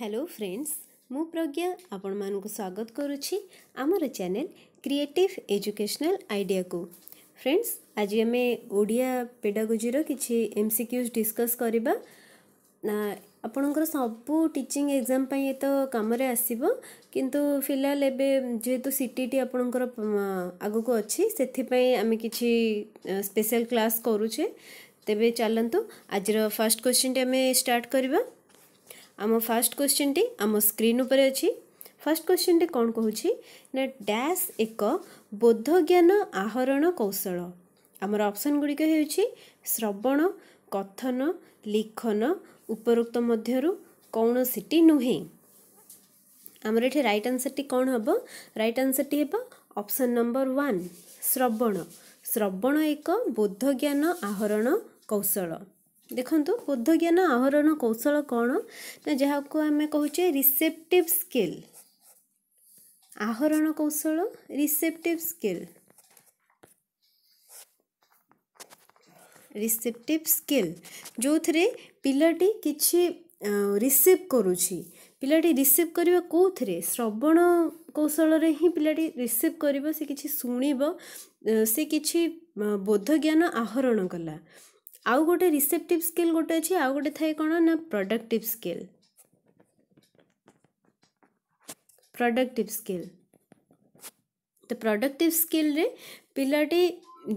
hello friends ମୁଁ ପ୍ରଜ୍ଞା ଆପଣମାନଙ୍କୁ ସ୍ୱାଗତ କରୁଛି ଆମର ଚ୍ୟାନେଲ୍ କ୍ରିଏଟିଭ୍ ଏଜୁକେସନାଲ୍ ଆଇଡ଼ିଆକୁ ଫ୍ରେଣ୍ଡସ୍ ଆଜି ଆମେ ଓଡ଼ିଆ ପେଡାଗୋଜିର କିଛି ଏମ୍ ସି କ୍ୟୁଜ୍ ଡିସ୍କସ୍ କରିବା ଆପଣଙ୍କର ସବୁ ଟିଚିଂ ଏକ୍ଜାମ୍ ପାଇଁ ତ କାମରେ ଆସିବ କିନ୍ତୁ ଫିଲହାଲ ଏବେ ଯେହେତୁ ସି ଟି ଟି ଆପଣଙ୍କର ଆଗକୁ ଅଛି ସେଥିପାଇଁ ଆମେ କିଛି ସ୍ପେଶାଲ୍ କ୍ଲାସ୍ କରୁଛେ ତେବେ ଚାଲନ୍ତୁ ଆଜିର ଫାର୍ଷ୍ଟ କ୍ୱେଶ୍ଚିନ୍ଟି ଆମେ ଷ୍ଟାର୍ଟ କରିବା ଆମ ଫାଷ୍ଟ କ୍ୱେଶ୍ଚିନ୍ଟି ଆମ ସ୍କ୍ରିନ୍ ଉପରେ ଅଛି ଫାଷ୍ଟ କ୍ୱେଶ୍ଚିନ୍ଟି କ'ଣ କହୁଛି ନା ଡ୍ୟାସ୍ ଏକ ବୋଧ ଜ୍ଞାନ ଆହରଣ କୌଶଳ ଆମର ଅପସନ୍ ଗୁଡ଼ିକ ହେଉଛି ଶ୍ରବଣ କଥନ ଲିଖନ ଉପରୋକ୍ତ ମଧ୍ୟରୁ କୌଣସିଟି ନୁହେଁ ଆମର ଏଠି ରାଇଟ୍ ଆନ୍ସର୍ଟି କ'ଣ ହେବ ରାଇଟ୍ ଆନ୍ସର୍ଟି ହେବ ଅପସନ୍ ନମ୍ବର ୱାନ୍ ଶ୍ରବଣ ଶ୍ରବଣ ଏକ ବୋଧ ଜ୍ଞାନ ଆହରଣ କୌଶଳ ଦେଖନ୍ତୁ ବୁଦ୍ଧ ଜ୍ଞାନ ଆହରଣ କୌଶଳ କ'ଣ ନା ଯାହାକୁ ଆମେ କହୁଛେ ରିସେପ୍ଟିଭ୍ ସ୍କିଲ୍ ଆହରଣ କୌଶଳ ରିସେପ୍ଟିଭ୍ ସ୍କିଲ୍ ରିସେପ୍ଟିଭ୍ ସ୍କିଲ୍ ଯେଉଁଥିରେ ପିଲାଟି କିଛି ରିସିଭ୍ କରୁଛି ପିଲାଟି ରିସିଭ୍ କରିବ କେଉଁଥିରେ ଶ୍ରବଣ କୌଶଳରେ ହିଁ ପିଲାଟି ରିସିଭ୍ କରିବ ସେ କିଛି ଶୁଣିବ ସେ କିଛି ବୋଧ ଜ୍ଞାନ ଆହରଣ କଲା ଆଉ ଗୋଟେ ରିସେପ୍ଟିଭ୍ ସ୍କିଲ୍ ଗୋଟେ ଅଛି ଆଉ ଗୋଟେ ଥାଏ କ'ଣ ନା ପ୍ରଡକ୍ଟିଭ୍ ସ୍କିଲ୍ ପ୍ରଡକ୍ଟିଭ୍ ସ୍କିଲ୍ ତ ପ୍ରଡକ୍ଟିଭ୍ ସ୍କିଲ୍ରେ ପିଲାଟି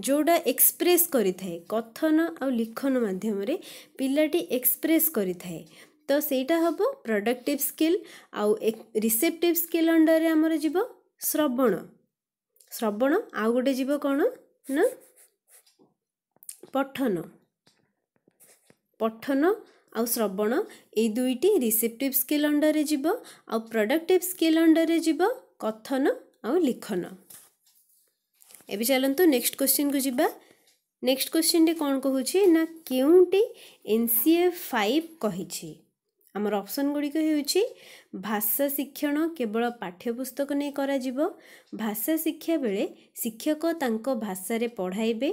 ଯେଉଁଟା ଏକ୍ସପ୍ରେସ୍ କରିଥାଏ କଥନ ଆଉ ଲିଖନ ମାଧ୍ୟମରେ ପିଲାଟି ଏକ୍ସପ୍ରେସ୍ କରିଥାଏ ତ ସେଇଟା ହେବ ପ୍ରଡକ୍ଟିଭ୍ ସ୍କିଲ୍ ଆଉ ରିସେପ୍ଟିଭ୍ ସ୍କିଲ୍ ଅଣ୍ଡରରେ ଆମର ଯିବ ଶ୍ରବଣ ଶ୍ରବଣ ଆଉ ଗୋଟେ ଯିବ କ'ଣ ନା ପଠନ ପଠନ ଆଉ ଶ୍ରବଣ ଏଇ ଦୁଇଟି ରିସେପ୍ଟିଭ୍ ସ୍କିଲ୍ ଅଣ୍ଡରରେ ଯିବ ଆଉ ପ୍ରଡକ୍ଟିଭ୍ ସ୍କିଲ୍ ଅଣ୍ଡରରେ ଯିବ କଥନ ଆଉ ଲିଖନ ଏବେ ଚାଲନ୍ତୁ ନେକ୍ସଟ କ୍ୱେଶ୍ଚିନ୍କୁ ଯିବା ନେକ୍ସଟ କ୍ୱେଶ୍ଚିନ୍ଟି କ'ଣ କହୁଛି ନା କେଉଁଟି ଏନ୍ ସି ଏ ଫାଇଭ୍ କହିଛି ଆମର ଅପସନ୍ ଗୁଡ଼ିକ ହେଉଛି ଭାଷା ଶିକ୍ଷଣ କେବଳ ପାଠ୍ୟପୁସ୍ତକ ନେଇ କରାଯିବ ଭାଷା ଶିକ୍ଷା ବେଳେ ଶିକ୍ଷକ ତାଙ୍କ ଭାଷାରେ ପଢ଼ାଇବେ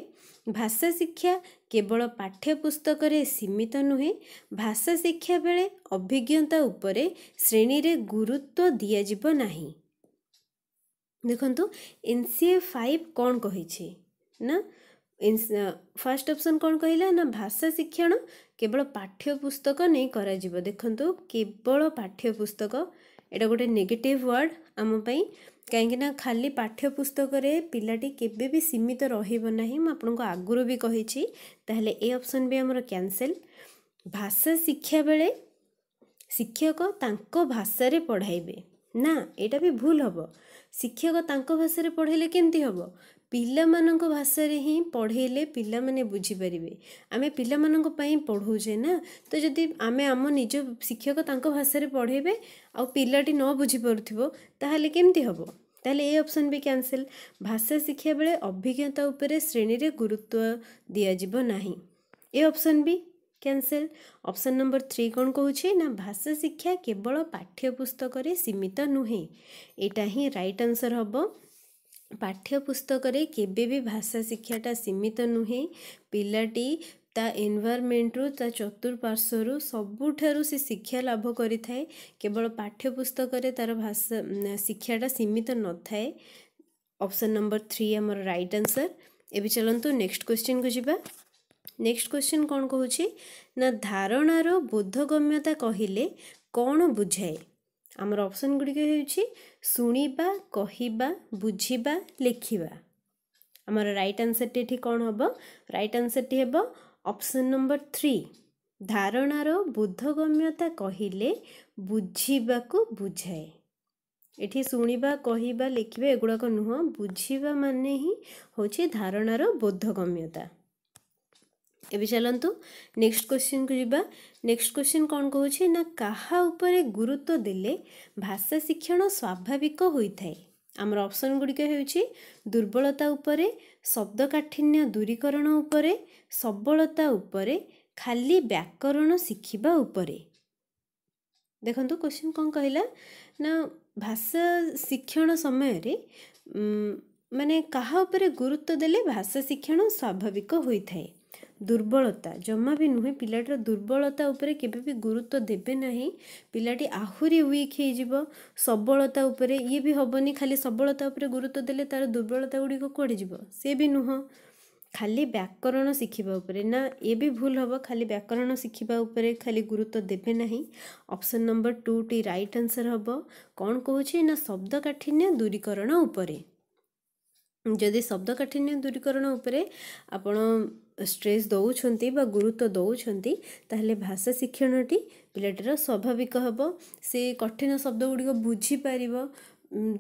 ଭାଷା ଶିକ୍ଷା କେବଳ ପାଠ୍ୟପୁସ୍ତକରେ ସୀମିତ ନୁହେଁ ଭାଷା ଶିକ୍ଷା ବେଳେ ଅଭିଜ୍ଞତା ଉପରେ ଶ୍ରେଣୀରେ ଗୁରୁତ୍ୱ ଦିଆଯିବ ନାହିଁ ଦେଖନ୍ତୁ ଏନ୍ ସି ଏ ଫାଇଭ୍ କ'ଣ କହିଛି ନା ଫାର୍ଷ୍ଟ ଅପସନ୍ କ'ଣ କହିଲା ନା ଭାଷା ଶିକ୍ଷଣ କେବଳ ପାଠ୍ୟପୁସ୍ତକ ନେଇ କରାଯିବ ଦେଖନ୍ତୁ କେବଳ ପାଠ୍ୟପୁସ୍ତକ ଏଇଟା ଗୋଟେ ନେଗେଟିଭ୍ ୱାର୍ଡ଼ ଆମ ପାଇଁ କାହିଁକିନା ଖାଲି ପାଠ୍ୟପୁସ୍ତକରେ ପିଲାଟି କେବେ ବି ସୀମିତ ରହିବ ନାହିଁ ମୁଁ ଆପଣଙ୍କୁ ଆଗରୁ ବି କହିଛି ତାହେଲେ ଏ ଅପସନ୍ ବି ଆମର କ୍ୟାନସେଲ୍ ଭାଷା ଶିକ୍ଷା ବେଳେ ଶିକ୍ଷକ ତାଙ୍କ ଭାଷାରେ ପଢ଼ାଇବେ ନା ଏଇଟା ବି ଭୁଲ ହେବ ଶିକ୍ଷକ ତାଙ୍କ ଭାଷାରେ ପଢ଼ାଇଲେ କେମିତି ହେବ ପିଲାମାନଙ୍କ ଭାଷାରେ ହିଁ ପଢ଼େଇଲେ ପିଲାମାନେ ବୁଝିପାରିବେ ଆମେ ପିଲାମାନଙ୍କ ପାଇଁ ପଢ଼ଉଛେ ନା ତ ଯଦି ଆମେ ଆମ ନିଜ ଶିକ୍ଷକ ତାଙ୍କ ଭାଷାରେ ପଢ଼େଇବେ ଆଉ ପିଲାଟି ନ ବୁଝିପାରୁଥିବ ତାହେଲେ କେମିତି ହେବ ତାହେଲେ ଏ ଅପସନ୍ ବି କ୍ୟାନସେଲ୍ ଭାଷା ଶିକ୍ଷା ବେଳେ ଅଭିଜ୍ଞତା ଉପରେ ଶ୍ରେଣୀରେ ଗୁରୁତ୍ୱ ଦିଆଯିବ ନାହିଁ A option B cancel option number three କ'ଣ କହୁଛି ନା ଭାଷା ଶିକ୍ଷା କେବଳ ପାଠ୍ୟପୁସ୍ତକରେ ସୀମିତ ନୁହେଁ ଏଇଟା ହିଁ ରାଇଟ୍ ଆନ୍ସର୍ ହେବ ପାଠ୍ୟପୁସ୍ତକରେ କେବେ ବି ଭାଷା ଶିକ୍ଷାଟା ସୀମିତ ନୁହେଁ ପିଲାଟି ତା ଏନ୍ଭାରମେଣ୍ଟରୁ ତା ଚତୁଃପାର୍ଶ୍ୱରୁ ସବୁଠାରୁ ସେ ଶିକ୍ଷା ଲାଭ କରିଥାଏ କେବଳ ପାଠ୍ୟପୁସ୍ତକରେ ତା'ର ଭାଷା ଶିକ୍ଷାଟା ସୀମିତ ନଥାଏ ଅପସନ୍ ନମ୍ବର ଥ୍ରୀ ଆମର ରାଇଟ୍ ଆନ୍ସର୍ ଏବେ ଚାଲନ୍ତୁ ନେକ୍ସଟ କ୍ୱେଶ୍ଚିନ୍କୁ ଯିବା ନେକ୍ସଟ କ୍ୱେଶ୍ଚିନ୍ କ'ଣ କହୁଛି ନା ଧାରଣାର ବୋଧଗମ୍ୟତା କହିଲେ କ'ଣ ବୁଝାଏ ଆମର ଅପସନ୍ ଗୁଡ଼ିକ ହେଉଛି ଶୁଣିବା କହିବା ବୁଝିବା ଲେଖିବା ଆମର ରାଇଟ୍ ଆନ୍ସରଟି ଏଠି କ'ଣ ହେବ ରାଇଟ୍ ଆନ୍ସରଟି ହେବ ଅପସନ୍ ନମ୍ବର ଥ୍ରୀ ଧାରଣାର ବୁଦ୍ଧଗମ୍ୟତା କହିଲେ ବୁଝିବାକୁ ବୁଝାଏ ଏଠି ଶୁଣିବା କହିବା ଲେଖିବା ଏଗୁଡ଼ାକ ନୁହଁ ବୁଝିବା ମାନେ ହିଁ ହେଉଛି ଧାରଣାର ବୋଧଗମ୍ୟତା ଏବେ ଚାଲନ୍ତୁ ନେକ୍ସଟ କ୍ୱେଶ୍ଚିନ୍କୁ ଯିବା ନେକ୍ସଟ କ୍ୱେଶ୍ଚିନ୍ କ'ଣ କହୁଛି ନା କାହା ଉପରେ ଗୁରୁତ୍ୱ ଦେଲେ ଭାଷା ଶିକ୍ଷଣ ସ୍ୱାଭାବିକ ହୋଇଥାଏ ଆମର ଅପସନ୍ ଗୁଡ଼ିକ ହେଉଛି ଦୁର୍ବଳତା ଉପରେ ଶବ୍ଦ କାଠିନ୍ୟ ଦୂରୀକରଣ ଉପରେ ସବଳତା ଉପରେ ଖାଲି ବ୍ୟାକରଣ ଶିଖିବା ଉପରେ ଦେଖନ୍ତୁ କ୍ୱେଶ୍ଚିନ୍ କ'ଣ କହିଲା ନା ଭାଷା ଶିକ୍ଷଣ ସମୟରେ ମାନେ କାହା ଉପରେ ଗୁରୁତ୍ୱ ଦେଲେ ଭାଷା ଶିକ୍ଷଣ ସ୍ୱାଭାବିକ ହୋଇଥାଏ ଦୁର୍ବଳତା ଜମା ବି ନୁହେଁ ପିଲାଟିର ଦୁର୍ବଳତା ଉପରେ କେବେ ବି ଗୁରୁତ୍ୱ ଦେବେ ନାହିଁ ପିଲାଟି ଆହୁରି ୱିକ୍ ହେଇଯିବ ସବଳତା ଉପରେ ଇଏ ବି ହେବନି ଖାଲି ସବଳତା ଉପରେ ଗୁରୁତ୍ୱ ଦେଲେ ତା'ର ଦୁର୍ବଳତା ଗୁଡ଼ିକ କୁଆଡ଼େ ଯିବ ସେ ବି ନୁହଁ ଖାଲି ବ୍ୟାକରଣ ଶିଖିବା ଉପରେ ନା ଏ ବି ଭୁଲ ହେବ ଖାଲି ବ୍ୟାକରଣ ଶିଖିବା ଉପରେ ଖାଲି ଗୁରୁତ୍ୱ ଦେବେ ନାହିଁ ଅପସନ୍ ନମ୍ବର ଟୁ ଟି ରାଇଟ୍ ଆନ୍ସର୍ ହେବ କ'ଣ କହୁଛି ନା ଶବ୍ଦ କାଠିନ୍ୟ ଦୂରୀକରଣ ଉପରେ ଯଦି ଶବ୍ଦ କାଠିନ୍ୟ ଦୂରୀକରଣ ଉପରେ ଆପଣ ଷ୍ଟ୍ରେସ୍ ଦେଉଛନ୍ତି ବା ଗୁରୁତ୍ୱ ଦେଉଛନ୍ତି ତାହେଲେ ଭାଷା ଶିକ୍ଷଣଟି ପିଲାଟିର ସ୍ୱାଭାବିକ ହେବ ସେ କଠିନ ଶବ୍ଦ ଗୁଡ଼ିକ ବୁଝିପାରିବ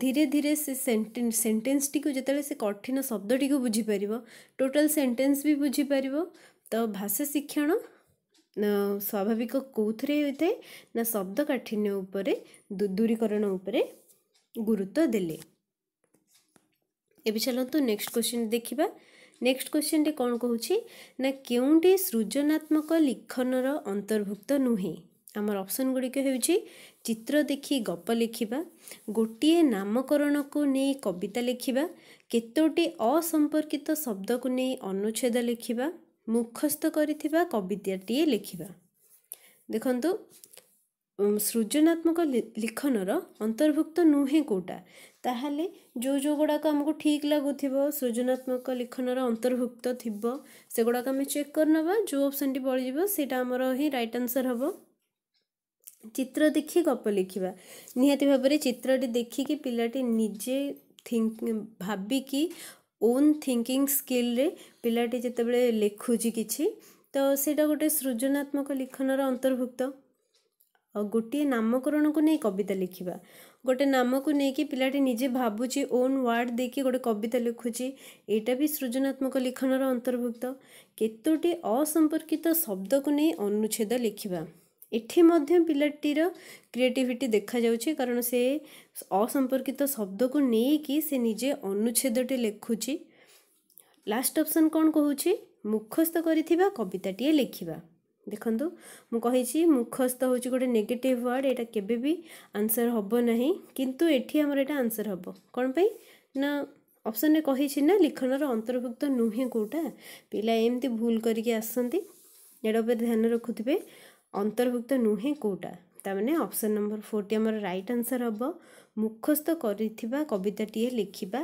ଧୀରେ ଧୀରେ ସେ ସେଣ୍ଟେନ୍ସ ସେଣ୍ଟେନ୍ସଟିକୁ ଯେତେବେଳେ ସେ କଠିନ ଶବ୍ଦଟିକୁ ବୁଝିପାରିବ ଟୋଟାଲ୍ ସେଣ୍ଟେନ୍ସ ବି ବୁଝିପାରିବ ତ ଭାଷା ଶିକ୍ଷଣ ସ୍ୱାଭାବିକ କେଉଁଥିରେ ହୋଇଥାଏ ନା ଶବ୍ଦ କାଠିନ୍ୟ ଉପରେ ଦୂରୀକରଣ ଉପରେ ଗୁରୁତ୍ୱ ଦେଲେ ଏବେ ଚାଲନ୍ତୁ ନେକ୍ସଟ କ୍ୱେଶ୍ଚିନ୍ ଦେଖିବା ନେକ୍ସଟ କ୍ୱେଶ୍ଚିନ୍ଟି କ'ଣ କହୁଛି ନା କେଉଁଠି ସୃଜନାତ୍ମକ ଲିଖନର ଅନ୍ତର୍ଭୁକ୍ତ ନୁହେଁ ଆମର ଅପସନ୍ ଗୁଡ଼ିକ ହେଉଛି ଚିତ୍ର ଦେଖି ଗପ ଲେଖିବା ଗୋଟିଏ ନାମକରଣକୁ ନେଇ କବିତା ଲେଖିବା କେତୋଟି ଅସମ୍ପର୍କିତ ଶବ୍ଦକୁ ନେଇ ଅନୁଚ୍ଛେଦ ଲେଖିବା ମୁଖସ୍ଥ କରିଥିବା କବିତାଟିଏ ଲେଖିବା ଦେଖନ୍ତୁ ସୃଜନାତ୍ମକ ଲିଖନର ଅନ୍ତର୍ଭୁକ୍ତ ନୁହେଁ କେଉଁଟା ତାହେଲେ ଯେଉଁ ଯେଉଁ ଗୁଡ଼ାକ ଆମକୁ ଠିକ୍ ଲାଗୁଥିବ ସୃଜନାତ୍ମକ ଲିଖନର ଅନ୍ତର୍ଭୁକ୍ତ ଥିବ ସେଗୁଡ଼ାକ ଆମେ ଚେକ୍ କରିନେବା ଯେଉଁ ଅପସନ୍ଟି ପଡ଼ିଯିବ ସେଇଟା ଆମର ହିଁ ରାଇଟ୍ ଆନ୍ସର୍ ହେବ ଚିତ୍ର ଦେଖି ଗପ ଲେଖିବା ନିହାତି ଭାବରେ ଚିତ୍ରଟି ଦେଖିକି ପିଲାଟି ନିଜେ ଥିଙ୍କ ଭାବିକି ଓନ୍ ଥିଙ୍କିଙ୍ଗ ସ୍କିଲ୍ରେ ପିଲାଟି ଯେତେବେଳେ ଲେଖୁଛି କିଛି ତ ସେଇଟା ଗୋଟେ ସୃଜନାତ୍ମକ ଲିଖନର ଅନ୍ତର୍ଭୁକ୍ତ ଆଉ ଗୋଟିଏ ନାମକରଣକୁ ନେଇ କବିତା ଲେଖିବା ଗୋଟେ ନାମକୁ ନେଇକି ପିଲାଟି ନିଜେ ଭାବୁଛି ଓନ୍ ୱାର୍ଡ଼ ଦେଇକି ଗୋଟେ କବିତା ଲେଖୁଛି ଏଇଟା ବି ସୃଜନାତ୍ମକ ଲେଖନର ଅନ୍ତର୍ଭୁକ୍ତ କେତୋଟି ଅସମ୍ପର୍କିତ ଶବ୍ଦକୁ ନେଇ ଅନୁଚ୍ଛେଦ ଲେଖିବା ଏଠି ମଧ୍ୟ ପିଲାଟିର କ୍ରିଏଟିଭିଟି ଦେଖାଯାଉଛି କାରଣ ସେ ଅସମ୍ପର୍କିତ ଶବ୍ଦକୁ ନେଇକି ସେ ନିଜେ ଅନୁଚ୍ଛେଦଟି ଲେଖୁଛି ଲାଷ୍ଟ ଅପସନ୍ କ'ଣ କହୁଛି ମୁଖସ୍ଥ କରିଥିବା କବିତାଟିଏ ଲେଖିବା ଦେଖନ୍ତୁ ମୁଁ କହିଛି ମୁଖସ୍ଥ ହେଉଛି ଗୋଟେ ନେଗେଟିଭ୍ ୱାର୍ଡ଼ ଏଇଟା କେବେ ବି ଆନ୍ସର୍ ହେବ ନାହିଁ କିନ୍ତୁ ଏଠି ଆମର ଏଇଟା ଆନ୍ସର୍ ହେବ କ'ଣ ପାଇଁ ନା ଅପସନ୍ରେ କହିଛି ନା ଲିଖନର ଅନ୍ତର୍ଭୁକ୍ତ ନୁହେଁ କେଉଁଟା ପିଲା ଏମିତି ଭୁଲ କରିକି ଆସନ୍ତି ଏଇଟା ଉପରେ ଧ୍ୟାନ ରଖୁଥିବେ ଅନ୍ତର୍ଭୁକ୍ତ ନୁହେଁ କେଉଁଟା ତାମାନେ ଅପସନ୍ ନମ୍ବର ଫୋର୍ଟି ଆମର ରାଇଟ୍ ଆନ୍ସର୍ ହେବ ମୁଖସ୍ଥ କରିଥିବା କବିତାଟିଏ ଲେଖିବା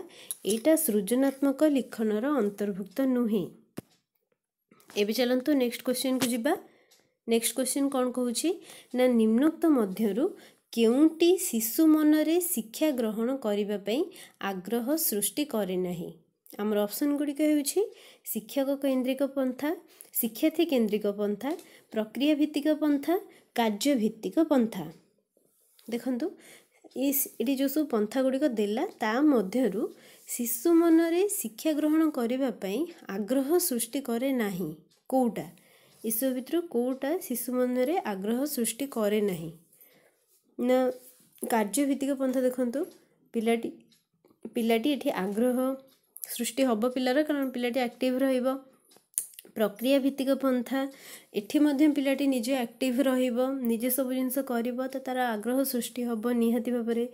ଏଇଟା ସୃଜନାତ୍ମକ ଲିଖନର ଅନ୍ତର୍ଭୁକ୍ତ ନୁହେଁ ଏବେ ଚାଲନ୍ତୁ ନେକ୍ସଟ କ୍ୱେଶ୍ଚିନ୍କୁ ଯିବା ନେକ୍ସଟ କ୍ୱେଶ୍ଚିନ୍ କ'ଣ କହୁଛି ନା ନିମ୍ନୋକ୍ତ ମଧ୍ୟରୁ କେଉଁଟି ଶିଶୁ ମନରେ ଶିକ୍ଷା ଗ୍ରହଣ କରିବା ପାଇଁ ଆଗ୍ରହ ସୃଷ୍ଟି କରେ ନାହିଁ ଆମର ଅପସନ୍ ଗୁଡ଼ିକ ହେଉଛି ଶିକ୍ଷକ କେନ୍ଦ୍ରିକ ପନ୍ଥା ଶିକ୍ଷାର୍ଥୀ କେନ୍ଦ୍ରିକ ପନ୍ଥା ପ୍ରକ୍ରିୟା ଭିତ୍ତିକ ପନ୍ଥା କାର୍ଯ୍ୟ ଭିତ୍ତିକ ପନ୍ଥା ଦେଖନ୍ତୁ ଏଠି ଯେଉଁ ସବୁ ପନ୍ଥା ଗୁଡ଼ିକ ଦେଲା ତା ମଧ୍ୟରୁ ଶିଶୁ ମନରେ ଶିକ୍ଷା ଗ୍ରହଣ କରିବା ପାଇଁ ଆଗ୍ରହ ସୃଷ୍ଟି କରେ ନାହିଁ କେଉଁଟା ଏସବୁ ଭିତରୁ କେଉଁଟା ଶିଶୁ ମନରେ ଆଗ୍ରହ ସୃଷ୍ଟି କରେ ନାହିଁ ନା କାର୍ଯ୍ୟଭିତ୍ତିକ ପନ୍ଥା ଦେଖନ୍ତୁ ପିଲାଟି ପିଲାଟି ଏଠି ଆଗ୍ରହ ସୃଷ୍ଟି ହେବ ପିଲାର କାରଣ ପିଲାଟି ଆକ୍ଟିଭ୍ ରହିବ ପ୍ରକ୍ରିୟା ଭିତ୍ତିକ ପନ୍ଥା ଏଠି ମଧ୍ୟ ପିଲାଟି ନିଜେ ଆକ୍ଟିଭ୍ ରହିବ ନିଜେ ସବୁ ଜିନିଷ କରିବ ତ ତା'ର ଆଗ୍ରହ ସୃଷ୍ଟି ହେବ ନିହାତି ଭାବରେ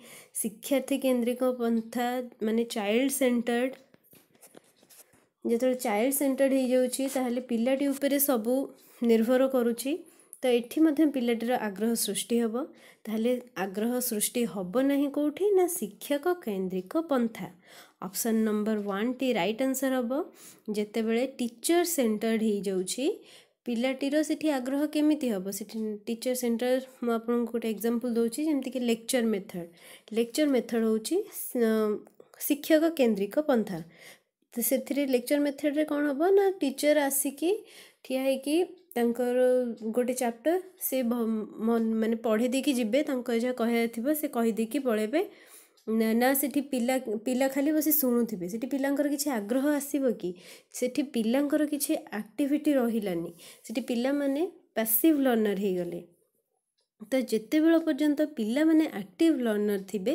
ଶିକ୍ଷାର୍ଥୀ କେନ୍ଦ୍ରିକ ପନ୍ଥା ମାନେ ଚାଇଲ୍ଡ ସେଣ୍ଟର୍ଡ଼ ଯେତେବେଳେ ଚାଇଲ୍ଡ ସେଣ୍ଟର୍ଡ଼ ହେଇଯାଉଛି ତାହେଲେ ପିଲାଟି ଉପରେ ସବୁ निर्भर करुच्ची तो ये पाटीर आग्रह सृष्टि हम तेल आग्रह सृष्टि हम ना कौटी ना शिक्षक केंद्रिक पंथा ऑप्शन नंबर वन टी रईट आंसर हम जिते टीचर सेन्टर्ड हो जा पाटीर से आग्रह केमी हम टीचर सेन्टर मुझे गोटे एक्जामपल दौमती कि लेक्चर मेथड लेक्चर मेथड हूँ शिक्षक केंद्रिक पंथा तो से लेक्चर मेथड रे कौन हम ना टीचर आसिकी ठिया ତାଙ୍କର ଗୋଟେ ଚାପ୍ଟର ସେ ମାନେ ପଢ଼େଇ ଦେଇକି ଯିବେ ତାଙ୍କ ଯାହା କହିବାର ଥିବ ସେ କହିଦେଇକି ପଳେଇବେ ନା ସେଠି ପିଲା ପିଲା ଖାଲି ବସି ଶୁଣୁଥିବେ ସେଠି ପିଲାଙ୍କର କିଛି ଆଗ୍ରହ ଆସିବ କି ସେଠି ପିଲାଙ୍କର କିଛି ଆକ୍ଟିଭିଟି ରହିଲାନି ସେଠି ପିଲାମାନେ ପାସିଭ୍ ଲର୍ଣ୍ଣର ହେଇଗଲେ ତ ଯେତେବେଳ ପର୍ଯ୍ୟନ୍ତ ପିଲାମାନେ ଆକ୍ଟିଭ୍ ଲର୍ଣ୍ଣର ଥିବେ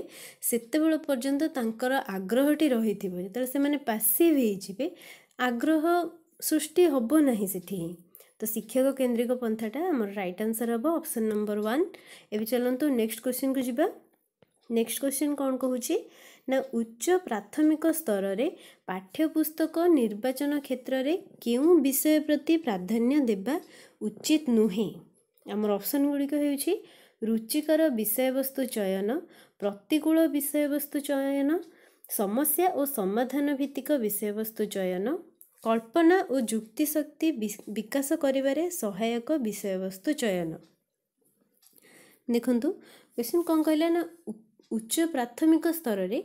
ସେତେବେଳ ପର୍ଯ୍ୟନ୍ତ ତାଙ୍କର ଆଗ୍ରହଟି ରହିଥିବ ଯେତେବେଳେ ସେମାନେ ପାସିଭ୍ ହେଇଯିବେ ଆଗ୍ରହ ସୃଷ୍ଟି ହେବ ନାହିଁ ସେଠି ହିଁ ଶିକ୍ଷକ କେନ୍ଦ୍ରିକ ପନ୍ଥାଟା ଆମର ରାଇଟ୍ ଆନ୍ସର୍ ହେବ ଅପସନ୍ ନମ୍ବର ୱାନ୍ ଏବେ ଚାଲନ୍ତୁ ନେକ୍ସଟ କ୍ୱେଶ୍ଚିନ୍କୁ ଯିବା ନେକ୍ସଟ କ୍ୱେଶ୍ଚିନ୍ କ'ଣ କହୁଛି ନା ଉଚ୍ଚ ପ୍ରାଥମିକ ସ୍ତରରେ ପାଠ୍ୟପୁସ୍ତକ ନିର୍ବାଚନ କ୍ଷେତ୍ରରେ କେଉଁ ବିଷୟ ପ୍ରତି ପ୍ରାଧାନ୍ୟ ଦେବା ଉଚିତ ନୁହେଁ ଆମର ଅପସନ୍ ଗୁଡ଼ିକ ହେଉଛି ରୁଚିକର ବିଷୟବସ୍ତୁ ଚୟନ ପ୍ରତିକୂଳ ବିଷୟବସ୍ତୁ ଚୟନ ସମସ୍ୟା ଓ ସମାଧାନ ଭିତ୍ତିକ ବିଷୟବସ୍ତୁ ଚୟନ କଳ୍ପନା ଓ ଯୁକ୍ତିଶକ୍ତି ବିକାଶ କରିବାରେ ସହାୟକ ବିଷୟବସ୍ତୁ ଚୟନ ଦେଖନ୍ତୁ କ୍ୱେଶ୍ଚିନ୍ କ'ଣ କହିଲା ନା ଉଚ୍ଚ ପ୍ରାଥମିକ ସ୍ତରରେ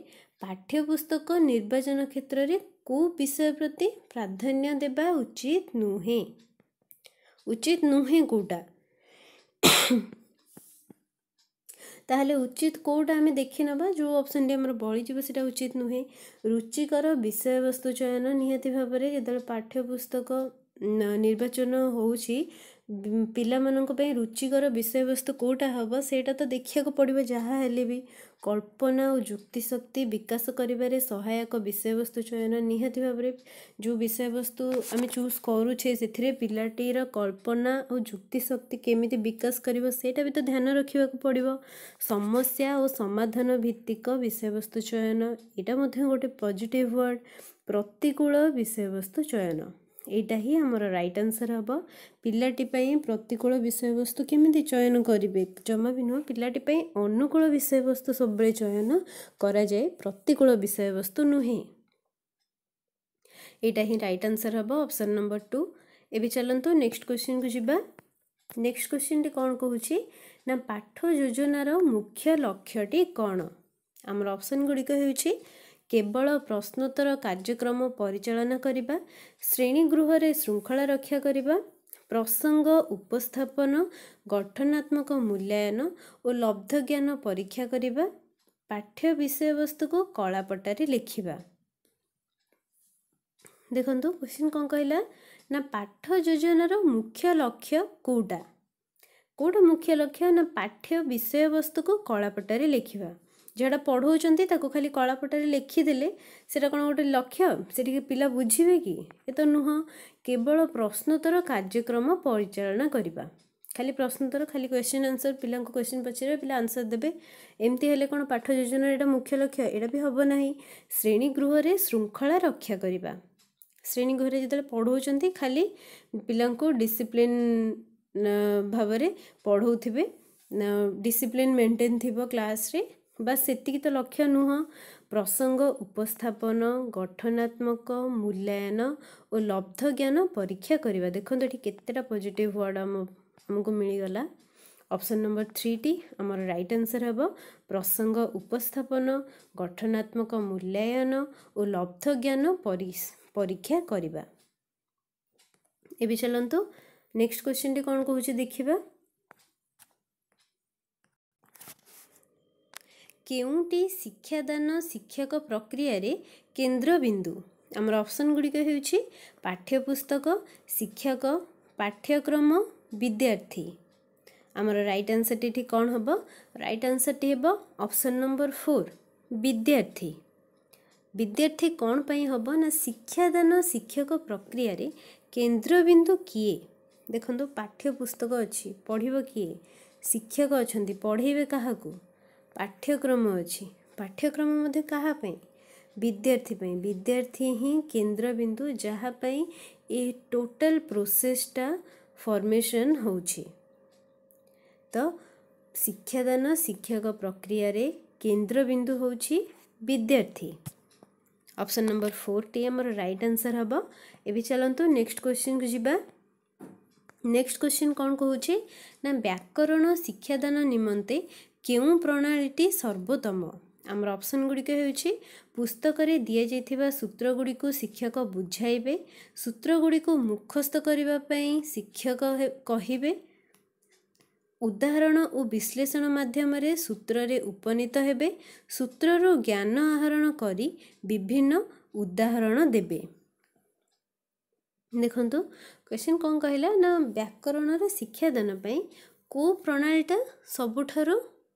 ପାଠ୍ୟପୁସ୍ତକ ନିର୍ବାଚନ କ୍ଷେତ୍ରରେ କେଉଁ ବିଷୟ ପ୍ରତି ପ୍ରାଧାନ୍ୟ ଦେବା ଉଚିତ ନୁହେଁ ଉଚିତ ନୁହେଁ କେଉଁଟା ତାହେଲେ ଉଚିତ କେଉଁଟା ଆମେ ଦେଖିନେବା ଯେଉଁ ଅପସନ୍ଟି ଆମର ବଳିଯିବ ସେଇଟା ଉଚିତ ନୁହେଁ ରୁଚିକର ବିଷୟବସ୍ତୁ ଚୟନ ନିହାତି ଭାବରେ ଯେତେବେଳେ ପାଠ୍ୟପୁସ୍ତକ ନିର୍ବାଚନ ହେଉଛି ପିଲାମାନଙ୍କ ପାଇଁ ରୁଚିକର ବିଷୟବସ୍ତୁ କେଉଁଟା ହେବ ସେଇଟା ତ ଦେଖିବାକୁ ପଡ଼ିବ ଯାହା ହେଲେ ବି କଳ୍ପନା ଓ ଯୁକ୍ତିଶକ୍ତି ବିକାଶ କରିବାରେ ସହାୟକ ବିଷୟବସ୍ତୁ ଚୟନ ନିହାତି ଭାବରେ ଯେଉଁ ବିଷୟବସ୍ତୁ ଆମେ ଚୁଜ୍ କରୁଛେ ସେଥିରେ ପିଲାଟିର କଳ୍ପନା ଓ ଯୁକ୍ତିଶକ୍ତି କେମିତି ବିକାଶ କରିବ ସେଇଟା ବି ତ ଧ୍ୟାନ ରଖିବାକୁ ପଡ଼ିବ ସମସ୍ୟା ଓ ସମାଧାନ ଭିତ୍ତିକ ବିଷୟବସ୍ତୁ ଚୟନ ଏଇଟା ମଧ୍ୟ ଗୋଟେ ପଜିଟିଭ୍ ୱାର୍ଡ଼ ପ୍ରତିକୂଳ ବିଷୟବସ୍ତୁ ଚୟନ ଏଇଟା ହିଁ ଆମର ରାଇଟ୍ ଆନ୍ସର୍ ହେବ ପିଲାଟି ପାଇଁ ପ୍ରତିକୂଳ ବିଷୟବସ୍ତୁ କେମିତି ଚୟନ କରିବେ ଜମା ବି ନୁହଁ ପିଲାଟି ପାଇଁ ଅନୁକୂଳ ବିଷୟବସ୍ତୁ ସବୁବେଳେ ଚୟନ କରାଯାଏ ପ୍ରତିକୂଳ ବିଷୟବସ୍ତୁ ନୁହେଁ ଏଇଟା ହିଁ ରାଇଟ୍ ଆନ୍ସର୍ ହେବ ଅପସନ୍ ନମ୍ବର ଟୁ ଏବେ ଚାଲନ୍ତୁ ନେକ୍ସଟ କ୍ୱେଶ୍ଚିନ୍କୁ ଯିବା ନେକ୍ସଟ କ୍ୱେଶ୍ଚିନ୍ଟି କ'ଣ କହୁଛି ନା ପାଠ ଯୋଜନାର ମୁଖ୍ୟ ଲକ୍ଷ୍ୟଟି କ'ଣ ଆମର ଅପସନ୍ ଗୁଡ଼ିକ ହେଉଛି କେବଳ ପ୍ରଶ୍ନୋତ୍ତର କାର୍ଯ୍ୟକ୍ରମ ପରିଚାଳନା କରିବା ଶ୍ରେଣୀଗୃହରେ ଶୃଙ୍ଖଳା ରକ୍ଷା କରିବା ପ୍ରସଙ୍ଗ ଉପସ୍ଥାପନ ଗଠନାତ୍ମକ ମୂଲ୍ୟାୟନ ଓ ଲବ୍ଧ ଜ୍ଞାନ ପରୀକ୍ଷା କରିବା ପାଠ୍ୟ ବିଷୟବସ୍ତୁକୁ କଳାପଟାରେ ଲେଖିବା ଦେଖନ୍ତୁ କୋଶ୍ଚିନ୍ କ'ଣ କହିଲା ନା ପାଠ ଯୋଜନାର ମୁଖ୍ୟ ଲକ୍ଷ୍ୟ କେଉଁଟା କେଉଁଟା ମୁଖ୍ୟ ଲକ୍ଷ୍ୟ ନା ପାଠ୍ୟ ବିଷୟବସ୍ତୁକୁ କଳାପଟାରେ ଲେଖିବା ଯେଉଁଟା ପଢ଼ାଉଛନ୍ତି ତାକୁ ଖାଲି କଳାପଟାରେ ଲେଖିଦେଲେ ସେଇଟା କ'ଣ ଗୋଟେ ଲକ୍ଷ୍ୟ ସେଠିକି ପିଲା ବୁଝିବେ କି ଏ ତ ନୁହଁ କେବଳ ପ୍ରଶ୍ନୋତ୍ତର କାର୍ଯ୍ୟକ୍ରମ ପରିଚାଳନା କରିବା ଖାଲି ପ୍ରଶ୍ନୋତ୍ତର ଖାଲି କ୍ୱେଶ୍ଚିନ୍ ଆନ୍ସର୍ ପିଲାଙ୍କୁ କ୍ୱେଶ୍ଚିନ୍ ପଚାରିବେ ପିଲା ଆନ୍ସର୍ ଦେବେ ଏମିତି ହେଲେ କ'ଣ ପାଠ ଯୋଜନାର ଏଇଟା ମୁଖ୍ୟ ଲକ୍ଷ୍ୟ ଏଇଟା ବି ହେବ ନାହିଁ ଶ୍ରେଣୀ ଗୃହରେ ଶୃଙ୍ଖଳା ରକ୍ଷା କରିବା ଶ୍ରେଣୀ ଗୃହରେ ଯେତେବେଳେ ପଢ଼ାଉଛନ୍ତି ଖାଲି ପିଲାଙ୍କୁ ଡିସିପ୍ଲିନ୍ ଭାବରେ ପଢ଼ାଉଥିବେ ଡିସିପ୍ଲିନ୍ ମେଣ୍ଟେନ୍ ଥିବ କ୍ଲାସ୍ରେ ବାସ୍ ସେତିକି ତ ଲକ୍ଷ୍ୟ ନୁହଁ ପ୍ରସଙ୍ଗ ଉପସ୍ଥାପନ ଗଠନାତ୍ମକ ମୂଲ୍ୟାୟନ ଓ ଲବ୍ଧ ଜ୍ଞାନ ପରୀକ୍ଷା କରିବା ଦେଖନ୍ତୁ ଏଠି କେତେଟା ପଜିଟିଭ୍ ୱାର୍ଡ଼ ଆମ ଆମକୁ ମିଳିଗଲା ଅପସନ୍ ନମ୍ବର ଥ୍ରୀଟି ଆମର ରାଇଟ୍ ଆନ୍ସର୍ ହେବ ପ୍ରସଙ୍ଗ ଉପସ୍ଥାପନ ଗଠନାତ୍ମକ ମୂଲ୍ୟାୟନ ଓ ଲବ୍ଧ ଜ୍ଞାନ ପରୀକ୍ଷା କରିବା ଏବେ ଚାଲନ୍ତୁ ନେକ୍ସଟ କ୍ୱେଶ୍ଚିନ୍ଟି କ'ଣ କହୁଛି ଦେଖିବା କେଉଁଟି ଶିକ୍ଷାଦାନ ଶିକ୍ଷକ ପ୍ରକ୍ରିୟାରେ କେନ୍ଦ୍ରବିନ୍ଦୁ ଆମର ଅପସନ୍ ଗୁଡ଼ିକ ହେଉଛି ପାଠ୍ୟପୁସ୍ତକ ଶିକ୍ଷକ ପାଠ୍ୟକ୍ରମ ବିଦ୍ୟାର୍ଥୀ ଆମର ରାଇଟ୍ ଆନ୍ସରଟି ଏଠି କ'ଣ ହେବ ରାଇଟ୍ ଆନ୍ସରଟି ହେବ ଅପସନ୍ ନମ୍ବର ଫୋର୍ ବିଦ୍ୟାର୍ଥୀ ବିଦ୍ୟାର୍ଥୀ କ'ଣ ପାଇଁ ହେବ ନା ଶିକ୍ଷାଦାନ ଶିକ୍ଷକ ପ୍ରକ୍ରିୟାରେ କେନ୍ଦ୍ରବିନ୍ଦୁ କିଏ ଦେଖନ୍ତୁ ପାଠ୍ୟପୁସ୍ତକ ଅଛି ପଢ଼ିବ କିଏ ଶିକ୍ଷକ ଅଛନ୍ତି ପଢ଼େଇବେ କାହାକୁ ପାଠ୍ୟକ୍ରମ ଅଛି ପାଠ୍ୟକ୍ରମ ମଧ୍ୟ କାହା ପାଇଁ ବିଦ୍ୟାର୍ଥୀ ପାଇଁ ବିଦ୍ୟାର୍ଥୀ ହିଁ କେନ୍ଦ୍ରବିନ୍ଦୁ ଯାହା ପାଇଁ ଏ ଟୋଟାଲ ପ୍ରୋସେସ୍ଟା ଫର୍ମେସନ୍ ହେଉଛି ତ ଶିକ୍ଷାଦାନ ଶିକ୍ଷକ ପ୍ରକ୍ରିୟାରେ କେନ୍ଦ୍ରବିନ୍ଦୁ ହେଉଛି ବିଦ୍ୟାର୍ଥୀ ଅପସନ୍ ନମ୍ବର ଫୋର୍ଟି ଆମର ରାଇଟ୍ ଆନ୍ସର୍ ହେବ ଏବେ ଚାଲନ୍ତୁ ନେକ୍ସଟ କ୍ୱେଶ୍ଚିନ୍କୁ ଯିବା ନେକ୍ସଟ କ୍ୱେଶ୍ଚିନ୍ କ'ଣ କହୁଛି ନା ବ୍ୟାକରଣ ଶିକ୍ଷାଦାନ ନିମନ୍ତେ କେଉଁ ପ୍ରଣାଳୀଟି ସର୍ବୋତ୍ତମ ଆମର ଅପସନ୍ ଗୁଡ଼ିକ ହେଉଛି ପୁସ୍ତକରେ ଦିଆଯାଇଥିବା ସୂତ୍ରଗୁଡ଼ିକୁ ଶିକ୍ଷକ ବୁଝାଇବେ ସୂତ୍ରଗୁଡ଼ିକୁ ମୁଖସ୍ଥ କରିବା ପାଇଁ ଶିକ୍ଷକ କହିବେ ଉଦାହରଣ ଓ ବିଶ୍ଳେଷଣ ମାଧ୍ୟମରେ ସୂତ୍ରରେ ଉପନୀତ ହେବେ ସୂତ୍ରରୁ ଜ୍ଞାନ ଆହରଣ କରି ବିଭିନ୍ନ ଉଦାହରଣ ଦେବେ ଦେଖନ୍ତୁ କ୍ୱେଶ୍ଚିନ୍ କ'ଣ କହିଲା ନା ବ୍ୟାକରଣର ଶିକ୍ଷାଦାନ ପାଇଁ କେଉଁ ପ୍ରଣାଳୀଟା ସବୁଠାରୁ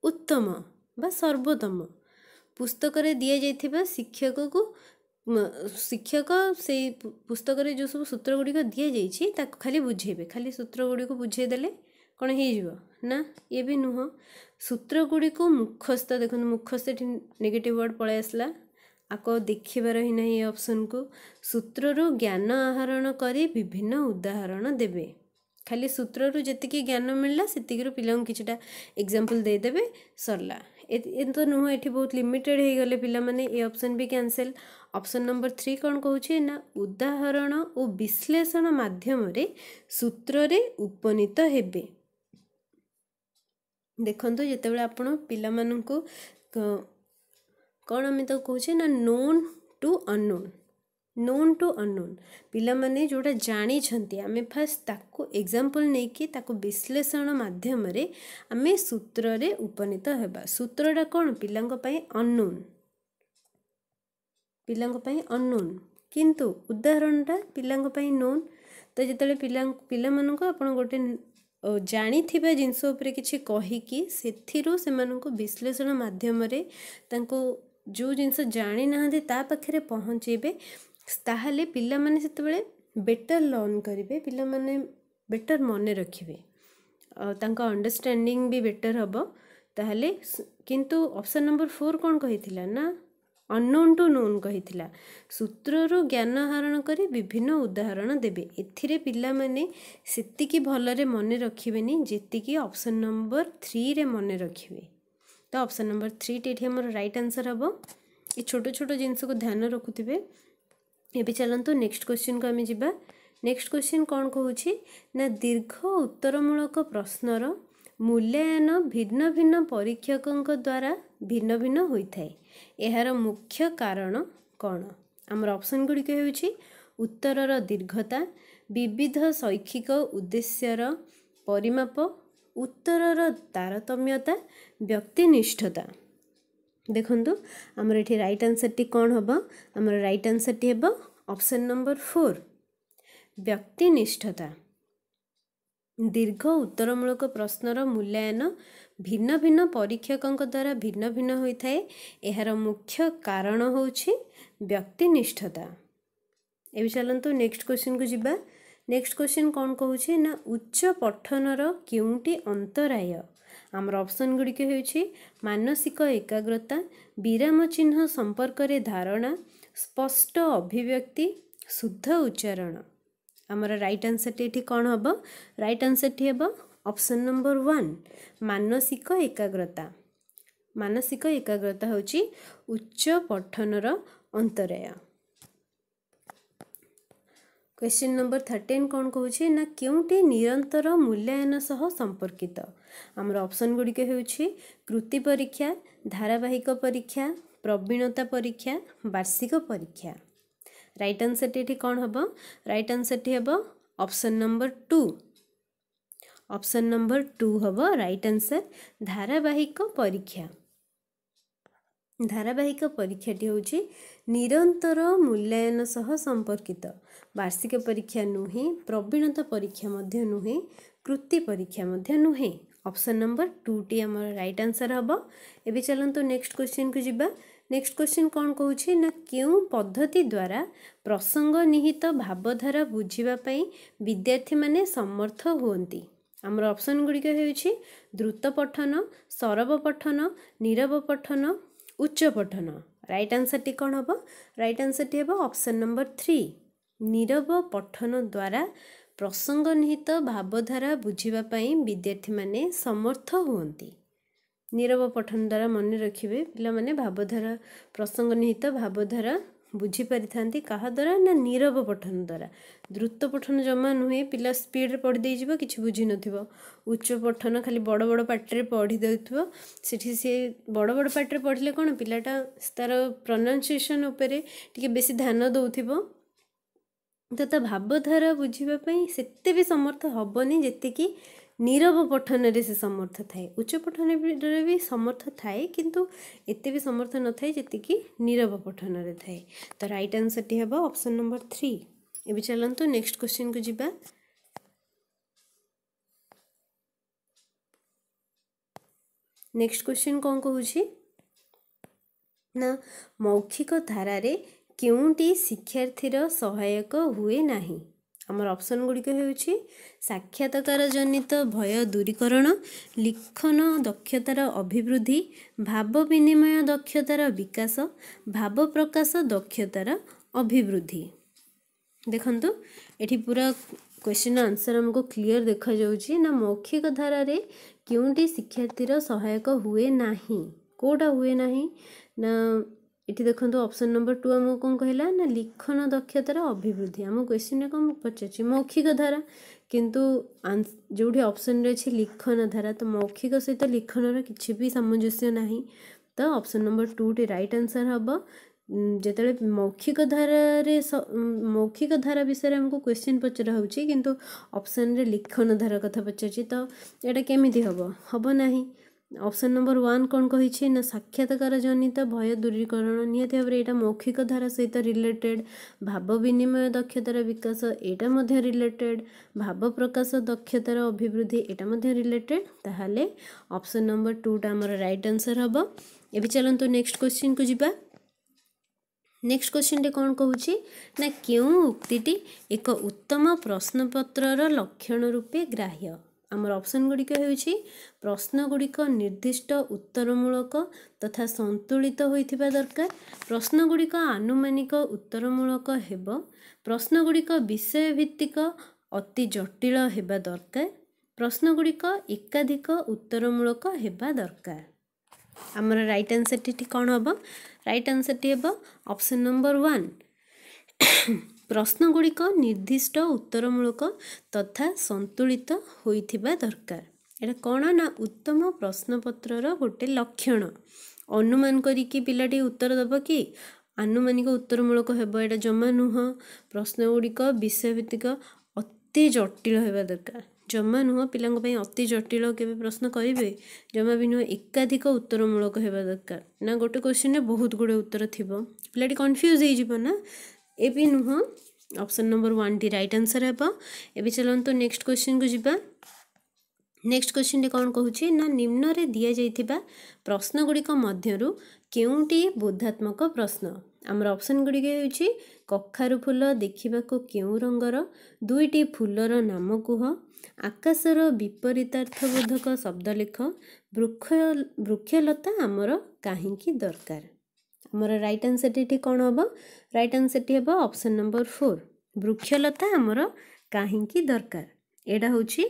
ଉତ୍ତମ ବା ସର୍ବୋତ୍ତମ ପୁସ୍ତକରେ ଦିଆଯାଇଥିବା ଶିକ୍ଷକକୁ ଶିକ୍ଷକ ସେଇ ପୁସ୍ତକରେ ଯେଉଁ ସବୁ ସୂତ୍ର ଗୁଡ଼ିକ ଦିଆଯାଇଛି ତାକୁ ଖାଲି ବୁଝେଇବେ ଖାଲି ସୂତ୍ର ଗୁଡ଼ିକୁ ବୁଝେଇଦେଲେ କ'ଣ ହେଇଯିବ ନା ଇଏ ବି ନୁହଁ ସୂତ୍ର ଗୁଡ଼ିକୁ ମୁଖସ୍ଥ ଦେଖନ୍ତୁ ମୁଖସ୍ଥ ଏଠି ନେଗେଟିଭ୍ ୱାର୍ଡ଼ ପଳେଇ ଆସିଲା ଆକୁ ଦେଖିବାର ହିଁ ନାହିଁ ଏ ଅପସନକୁ ସୂତ୍ରରୁ ଜ୍ଞାନ ଆହରଣ କରି ବିଭିନ୍ନ ଉଦାହରଣ ଦେବେ ଖାଲି ସୂତ୍ରରୁ ଯେତିକି ଜ୍ଞାନ ମିଳିଲା ସେତିକିରୁ ପିଲାଙ୍କୁ କିଛିଟା ଏକ୍ଜାମ୍ପଲ୍ ଦେଇଦେବେ ସରିଲା ଏ ତ ନୁହଁ ଏଠି ବହୁତ ଲିମିଟେଡ଼ ହେଇଗଲେ ପିଲାମାନେ ଏ ଅପସନ୍ ବି କ୍ୟାନସେଲ୍ ଅପସନ୍ ନମ୍ବର ଥ୍ରୀ କ'ଣ କହୁଛି ନା ଉଦାହରଣ ଓ ବିଶ୍ଳେଷଣ ମାଧ୍ୟମରେ ସୂତ୍ରରେ ଉପନୀତ ହେବେ ଦେଖନ୍ତୁ ଯେତେବେଳେ ଆପଣ ପିଲାମାନଙ୍କୁ କ'ଣ ଆମେ ତାକୁ କହୁଛେ ନା known to unknown known to unknown ପିଲାମାନେ ଯେଉଁଟା ଜାଣିଛନ୍ତି ଆମେ ଫାର୍ଷ୍ଟ ତାକୁ ଏକ୍ଜାମ୍ପଲ୍ ନେଇକି ତାକୁ ବିଶ୍ଳେଷଣ ମାଧ୍ୟମରେ ଆମେ ସୂତ୍ରରେ ଉପନୀତ ହେବା ସୂତ୍ରଟା କ'ଣ ପିଲାଙ୍କ ପାଇଁ ଅନୋନ୍ ପିଲାଙ୍କ ପାଇଁ ଅନୋନ୍ କିନ୍ତୁ ଉଦାହରଣଟା ପିଲାଙ୍କ ପାଇଁ ନୋନ୍ ତ ଯେତେବେଳେ ପିଲା ପିଲାମାନଙ୍କୁ ଆପଣ ଗୋଟେ ଜାଣିଥିବା ଜିନିଷ ଉପରେ କିଛି କହିକି ସେଥିରୁ ସେମାନଙ୍କୁ ବିଶ୍ଳେଷଣ ମାଧ୍ୟମରେ ତାଙ୍କୁ ଯେଉଁ ଜିନିଷ ଜାଣିନାହାନ୍ତି ତା ପାଖରେ ପହଞ୍ଚାଇବେ ତାହେଲେ ପିଲାମାନେ ସେତେବେଳେ ବେଟର୍ ଲର୍ଣ୍ଣ କରିବେ ପିଲାମାନେ ବେଟର୍ ମନେ ରଖିବେ ଆଉ ତାଙ୍କ ଅଣ୍ଡରଷ୍ଟାଣ୍ଡିଂ ବି ବେଟର୍ ହେବ ତାହେଲେ କିନ୍ତୁ ଅପସନ୍ ନମ୍ବର ଫୋର୍ କ'ଣ କହିଥିଲା ନା ଅନ୍ନୋନ୍ ଟୁ ନୋନ୍ କହିଥିଲା ସୂତ୍ରରୁ ଜ୍ଞାନ ଆହରଣ କରି ବିଭିନ୍ନ ଉଦାହରଣ ଦେବେ ଏଥିରେ ପିଲାମାନେ ସେତିକି ଭଲରେ ମନେ ରଖିବେନି ଯେତିକି ଅପସନ୍ ନମ୍ବର ଥ୍ରୀରେ ମନେ ରଖିବେ ତ ଅପସନ୍ ନମ୍ବର ଥ୍ରୀଟି ଏଠି ଆମର ରାଇଟ୍ ଆନ୍ସର ହେବ ଏ ଛୋଟ ଛୋଟ ଜିନିଷକୁ ଧ୍ୟାନ ରଖୁଥିବେ ଏବେ ଚାଲନ୍ତୁ ନେକ୍ସଟ କ୍ୱେଶ୍ଚିନ୍କୁ ଆମେ ଯିବା ନେକ୍ସଟ କ୍ୱେଶ୍ଚିନ୍ କ'ଣ କହୁଛି ନା ଦୀର୍ଘ ଉତ୍ତରମୂଳକ ପ୍ରଶ୍ନର ମୂଲ୍ୟାୟନ ଭିନ୍ନ ଭିନ୍ନ ପରୀକ୍ଷକଙ୍କ ଦ୍ୱାରା ଭିନ୍ନ ଭିନ୍ନ ହୋଇଥାଏ ଏହାର ମୁଖ୍ୟ କାରଣ କ'ଣ ଆମର ଅପସନ୍ ଗୁଡ଼ିକ ହେଉଛି ଉତ୍ତରର ଦୀର୍ଘତା ବିବିଧ ଶୈକ୍ଷିକ ଉଦ୍ଦେଶ୍ୟର ପରିମାପ ଉତ୍ତରର ତାରତମ୍ୟତା ବ୍ୟକ୍ତିନିଷ୍ଠତା ଦେଖନ୍ତୁ ଆମର ଏଠି ରାଇଟ୍ ଆନ୍ସର୍ଟି କ'ଣ ହେବ ଆମର ରାଇଟ୍ ଆନ୍ସର୍ଟି ହେବ ଅପସନ୍ ନମ୍ବର ଫୋର୍ ବ୍ୟକ୍ତିନିଷ୍ଠତା ଦୀର୍ଘ ଉତ୍ତରମୂଳକ ପ୍ରଶ୍ନର ମୂଲ୍ୟାୟନ ଭିନ୍ନ ଭିନ୍ନ ପରୀକ୍ଷକଙ୍କ ଦ୍ୱାରା ଭିନ୍ନ ଭିନ୍ନ ହୋଇଥାଏ ଏହାର ମୁଖ୍ୟ କାରଣ ହେଉଛି ବ୍ୟକ୍ତିନିଷ୍ଠତା ଏବେ ଚାଲନ୍ତୁ ନେକ୍ସଟ କ୍ୱେଶ୍ଚିନ୍କୁ ଯିବା ନେକ୍ସଟ କ୍ୱେଶ୍ଚିନ୍ କ'ଣ କହୁଛି ନା ଉଚ୍ଚ ପଠନର କେଉଁଟି ଅନ୍ତରାୟ ଆମର ଅପସନ୍ ଗୁଡ଼ିକ ହେଉଛି ମାନସିକ ଏକାଗ୍ରତା ବିରାମ ଚିହ୍ନ ସମ୍ପର୍କରେ ଧାରଣା ସ୍ପଷ୍ଟ ଅଭିବ୍ୟକ୍ତି ଶୁଦ୍ଧ ଉଚ୍ଚାରଣ ଆମର ରାଇଟ୍ ଆନ୍ସର୍ଟି ଏଠି କ'ଣ ହେବ ରାଇଟ୍ ଆନ୍ସର୍ଟି ହେବ ଅପସନ୍ ନମ୍ବର ୱାନ୍ ମାନସିକ ଏକାଗ୍ରତା ମାନସିକ ଏକାଗ୍ରତା ହେଉଛି ଉଚ୍ଚ ପଠନର ଅନ୍ତରାୟ କ୍ୱେଶ୍ଚିନ୍ ନମ୍ବର ଥାର୍ଟିନ୍ କ'ଣ କହୁଛି ନା କେଉଁଠି ନିରନ୍ତର ମୂଲ୍ୟାୟନ ସହ ସମ୍ପର୍କିତ ଆମର ଅପସନ୍ ଗୁଡ଼ିକ ହେଉଛି କୃତି ପରୀକ୍ଷା ଧାରାବାହିକ ପରୀକ୍ଷା ପ୍ରବୀଣତା ପରୀକ୍ଷା ବାର୍ଷିକ ପରୀକ୍ଷା ରାଇଟ୍ ଆନ୍ସର୍ଟି ଏଠି କ'ଣ ହେବ ରାଇଟ୍ ଆନ୍ସର୍ଟି ହେବ option number two option number two ହେବ ରାଇଟ୍ ଆନ୍ସର୍ ଧାରାବାହିକ ପରୀକ୍ଷା ଧାରାବାହିକ ପରୀକ୍ଷାଟି ହେଉଛି ନିରନ୍ତର ମୂଲ୍ୟାୟନ ସହ ସମ୍ପର୍କିତ ବାର୍ଷିକ ପରୀକ୍ଷା ନୁହେଁ ପ୍ରବୀଣତା ପରୀକ୍ଷା ମଧ୍ୟ ନୁହେଁ କୃତି ପରୀକ୍ଷା ମଧ୍ୟ ନୁହେଁ ଅପସନ୍ ନମ୍ବର ଟୁଟି ଆମର ରାଇଟ୍ ଆନ୍ସର୍ ହେବ ଏବେ ଚାଲନ୍ତୁ ନେକ୍ସଟ କ୍ୱେଶ୍ଚିନ୍କୁ ଯିବା ନେକ୍ସଟ କ୍ୱେଶ୍ଚିନ୍ କ'ଣ କହୁଛି ନା କେଉଁ ପଦ୍ଧତି ଦ୍ୱାରା ପ୍ରସଙ୍ଗ ନିହିତ ଭାବଧାରା ବୁଝିବା ପାଇଁ ବିଦ୍ୟାର୍ଥୀମାନେ ସମର୍ଥ ହୁଅନ୍ତି ଆମର ଅପସନ୍ ଗୁଡ଼ିକ ହେଉଛି ଦ୍ରୁତ ପଠନ ସରବ ପଠନ ନିରବ ପଠନ ଉଚ୍ଚ ପଠନ ରାଇଟ୍ ଆନ୍ସର୍ଟି କ'ଣ ହେବ ରାଇଟ୍ ଆନ୍ସର୍ଟି ହେବ ଅପସନ୍ ନମ୍ବର ଥ୍ରୀ ନିରବ ପଠନ ଦ୍ୱାରା ପ୍ରସଙ୍ଗ ନିହିତ ଭାବଧାରା ବୁଝିବା ପାଇଁ ବିଦ୍ୟାର୍ଥୀମାନେ ସମର୍ଥ ହୁଅନ୍ତି ନିରବ ପଠନ ଦ୍ୱାରା ମନେ ରଖିବେ ପିଲାମାନେ ଭାବଧାରା ପ୍ରସଙ୍ଗ ନିହିତ ଭାବଧାରା ବୁଝିପାରିଥାନ୍ତି କାହା କାହାଦ୍ୱାରା ନା ନିରବ ପଠନ ଦ୍ୱାରା ଦ୍ରୁତ ପଠନ ଜମା ନୁହେଁ ପିଲା ସ୍ପିଡ଼ରେ ପଢ଼ି ଦେଇଯିବ କିଛି ବୁଝିନଥିବ ଉଚ୍ଚ ପଠନ ଖାଲି ବଡ଼ ବଡ଼ ପାଟିରେ ପଢ଼ି ଦେଉଥିବ ସେଠି ସେ ବଡ଼ ବଡ଼ ପାଟିରେ ପଢ଼ିଲେ କ'ଣ ପିଲାଟା ତା'ର ପ୍ରନାଉନ୍ସିଏସନ୍ ଉପରେ ଟିକେ ବେଶୀ ଧ୍ୟାନ ଦେଉଥିବ ତ ତା ଭାବଧାରା ବୁଝିବା ପାଇଁ ସେତେ ବି ସମର୍ଥ ହେବନି ଯେତିକି ନିରବ ପଠନରେ ସେ ସମର୍ଥ ଥାଏ ଉଚ୍ଚ ପଠନରେ ବି ସମର୍ଥ ଥାଏ କିନ୍ତୁ ଏତେ ବି ସମର୍ଥ ନଥାଏ ଯେତିକି ନିରବ ପଠନରେ ଥାଏ ତ ରାଇଟ୍ ଆନ୍ସର୍ଟି ହେବ ଅପସନ୍ ନମ୍ବର ଥ୍ରୀ ଏବେ ଚାଲନ୍ତୁ ନେକ୍ସଟ କ୍ୱେଶ୍ଚିନ୍କୁ ଯିବା ନେକ୍ସଟ କ୍ୱେଶ୍ଚିନ୍ କ'ଣ କହୁଛି ନା ମୌଖିକ ଧାରାରେ କେଉଁଟି ଶିକ୍ଷାର୍ଥୀର ସହାୟକ ହୁଏ ନାହିଁ ଆମର ଅପସନ୍ ଗୁଡ଼ିକ ହେଉଛି ସାକ୍ଷାତକାର ଜନିତ ଭୟ ଦୂରୀକରଣ ଲିଖନ ଦକ୍ଷତାର ଅଭିବୃଦ୍ଧି ଭାବ ବିନିମୟ ଦକ୍ଷତାର ବିକାଶ ଭାବ ପ୍ରକାଶ ଦକ୍ଷତାର ଅଭିବୃଦ୍ଧି ଦେଖନ୍ତୁ ଏଠି ପୁରା କ୍ୱେଶ୍ଚିନ୍ ଆନ୍ସର୍ ଆମକୁ କ୍ଲିଅର୍ ଦେଖାଯାଉଛି ନା ମୌଖିକ ଧାରାରେ କେଉଁଟି ଶିକ୍ଷାର୍ଥୀର ସହାୟକ ହୁଏ ନାହିଁ କେଉଁଟା ହୁଏ ନାହିଁ ନା ଏଠି ଦେଖନ୍ତୁ ଅପସନ୍ ନମ୍ବର ଟୁ ଆମକୁ କ'ଣ କହିଲା ନା ଲିଖନ ଦକ୍ଷତାର ଅଭିବୃଦ୍ଧି ଆମ କ୍ୱେଶ୍ଚିନ୍ରେ କ'ଣ ପଚାରିଛି ମୌଖିକ ଧାରା କିନ୍ତୁ ଯେଉଁଠି ଅପସନ୍ରେ ଅଛି ଲିଖନ ଧାରା ତ ମୌଖିକ ସହିତ ଲିଖନର କିଛି ବି ସାମଞ୍ଜସ୍ୟ ନାହିଁ ତ ଅପସନ୍ ନମ୍ବର ଟୁଟି ରାଇଟ୍ ଆନ୍ସର୍ ହେବ ଯେତେବେଳେ ମୌଖିକ ଧାରାରେ ମୌଖିକ ଧାରା ବିଷୟରେ ଆମକୁ କ୍ୱେଶ୍ଚିନ୍ ପଚରା ହେଉଛି କିନ୍ତୁ ଅପସନ୍ରେ ଲିଖନ ଧାରା କଥା ପଚାରିଛି ତ ଏଇଟା କେମିତି ହେବ ହେବ ନାହିଁ ଅପସନ୍ ନମ୍ବର ୱାନ୍ କ'ଣ କହିଛି ନା ସାକ୍ଷାତକାର ଜନିତ ଭୟ ଦୂରୀକରଣ ନିହାତି ଭାବରେ ଏଇଟା ମୌଖିକ ଧାରା ସହିତ ରିଲେଟେଡ୍ ଭାବ ବିନିମୟ ଦକ୍ଷତାର ବିକାଶ ଏଇଟା ମଧ୍ୟ ରିଲେଟେଡ୍ ଭାବ ପ୍ରକାଶ ଦକ୍ଷତାର ଅଭିବୃଦ୍ଧି ଏଇଟା ମଧ୍ୟ ରିଲେଟେଡ୍ ତାହେଲେ ଅପସନ୍ ନମ୍ବର ଟୁଟା ଆମର ରାଇଟ୍ ଆନ୍ସର୍ ହେବ ଏବେ ଚାଲନ୍ତୁ ନେକ୍ସଟ କ୍ୱେଶ୍ଚିନ୍କୁ ଯିବା ନେକ୍ସଟ କ୍ୱେଶ୍ଚିନ୍ଟି କ'ଣ କହୁଛି ନା କେଉଁ ଉକ୍ତିଟି ଏକ ଉତ୍ତମ ପ୍ରଶ୍ନପତ୍ରର ଲକ୍ଷଣ ରୂପେ ଗ୍ରାହ୍ୟ ଆମର ଅପସନ୍ ଗୁଡ଼ିକ ହେଉଛି ପ୍ରଶ୍ନ ଗୁଡ଼ିକ ନିର୍ଦ୍ଦିଷ୍ଟ ଉତ୍ତରମୂଳକ ତଥା ସନ୍ତୁଳିତ ହୋଇଥିବା ଦରକାର ପ୍ରଶ୍ନ ଗୁଡ଼ିକ ଆନୁମାନିକ ଉତ୍ତରମୂଳକ ହେବ ପ୍ରଶ୍ନ ଗୁଡ଼ିକ ବିଷୟ ଭିତ୍ତିକ ଅତି ଜଟିଳ ହେବା ଦରକାର ପ୍ରଶ୍ନ ଗୁଡ଼ିକ ଏକାଧିକ ଉତ୍ତରମୂଳକ ହେବା ଦରକାର ଆମର ରାଇଟ୍ ଆନ୍ସର୍ଟିଟି କ'ଣ ହେବ ରାଇଟ୍ ଆନ୍ସର୍ଟି ହେବ ଅପସନ୍ ନମ୍ବର ୱାନ୍ ପ୍ରଶ୍ନଗୁଡ଼ିକ ନିର୍ଦ୍ଦିଷ୍ଟ ଉତ୍ତରମୂଳକ ତଥା ସନ୍ତୁଳିତ ହୋଇଥିବା ଦରକାର ଏଇଟା କ'ଣ ନା ଉତ୍ତମ ପ୍ରଶ୍ନପତ୍ରର ଗୋଟେ ଲକ୍ଷଣ ଅନୁମାନ କରିକି ପିଲାଟି ଉତ୍ତର ଦେବ କି ଆନୁମାନିକ ଉତ୍ତରମୂଳକ ହେବ ଏଇଟା ଜମା ନୁହଁ ପ୍ରଶ୍ନଗୁଡ଼ିକ ଭିତ୍ତିକ ଅତି ଜଟିଳ ହେବା ଦରକାର ଜମା ନୁହଁ ପିଲାଙ୍କ ପାଇଁ ଅତି ଜଟିଳ କେବେ ପ୍ରଶ୍ନ କରିବେ ଜମା ବି ନୁହଁ ଏକାଧିକ ଉତ୍ତରମୂଳକ ହେବା ଦରକାର ନା ଗୋଟେ କୋଶ୍ଚିନ୍ରେ ବହୁତ ଗୁଡ଼ିଏ ଉତ୍ତର ଥିବ ପିଲାଟି କନଫ୍ୟୁଜ୍ ହେଇଯିବ ନା ଏ ବି ନୁହଁ ଅପସନ୍ ନମ୍ବର ୱାନ୍ ଟି ରାଇଟ୍ ଆନ୍ସର୍ ହେବ ଏବେ ଚାଲନ୍ତୁ ନେକ୍ସଟ କ୍ୱେଶ୍ଚିନ୍କୁ ଯିବା ନେକ୍ସଟ କ୍ୱେଶ୍ଚିନ୍ଟି କ'ଣ କହୁଛି ନା ନିମ୍ନରେ ଦିଆଯାଇଥିବା ପ୍ରଶ୍ନଗୁଡ଼ିକ ମଧ୍ୟରୁ କେଉଁଟି ବୋଧାତ୍ମକ ପ୍ରଶ୍ନ ଆମର ଅପସନ୍ ଗୁଡ଼ିକ ହେଉଛି କଖାରୁ ଫୁଲ ଦେଖିବାକୁ କେଉଁ ରଙ୍ଗର ଦୁଇଟି ଫୁଲର ନାମ କୁହ ଆକାଶର ବିପରୀତାର୍ଥବୋଧକ ଶବ୍ଦ ଲେଖ ବୃକ୍ଷ ବୃକ୍ଷଲତା ଆମର କାହିଁକି ଦରକାର ଆମର ରାଇଟ୍ ଆନ୍ସର୍ଟି ଏଠି କ'ଣ ହେବ ରାଇଟ୍ ଆନ୍ସର୍ଟି ହେବ ଅପସନ୍ ନମ୍ବର ଫୋର୍ ବୃକ୍ଷଲତା ଆମର କାହିଁକି ଦରକାର ଏଇଟା ହେଉଛି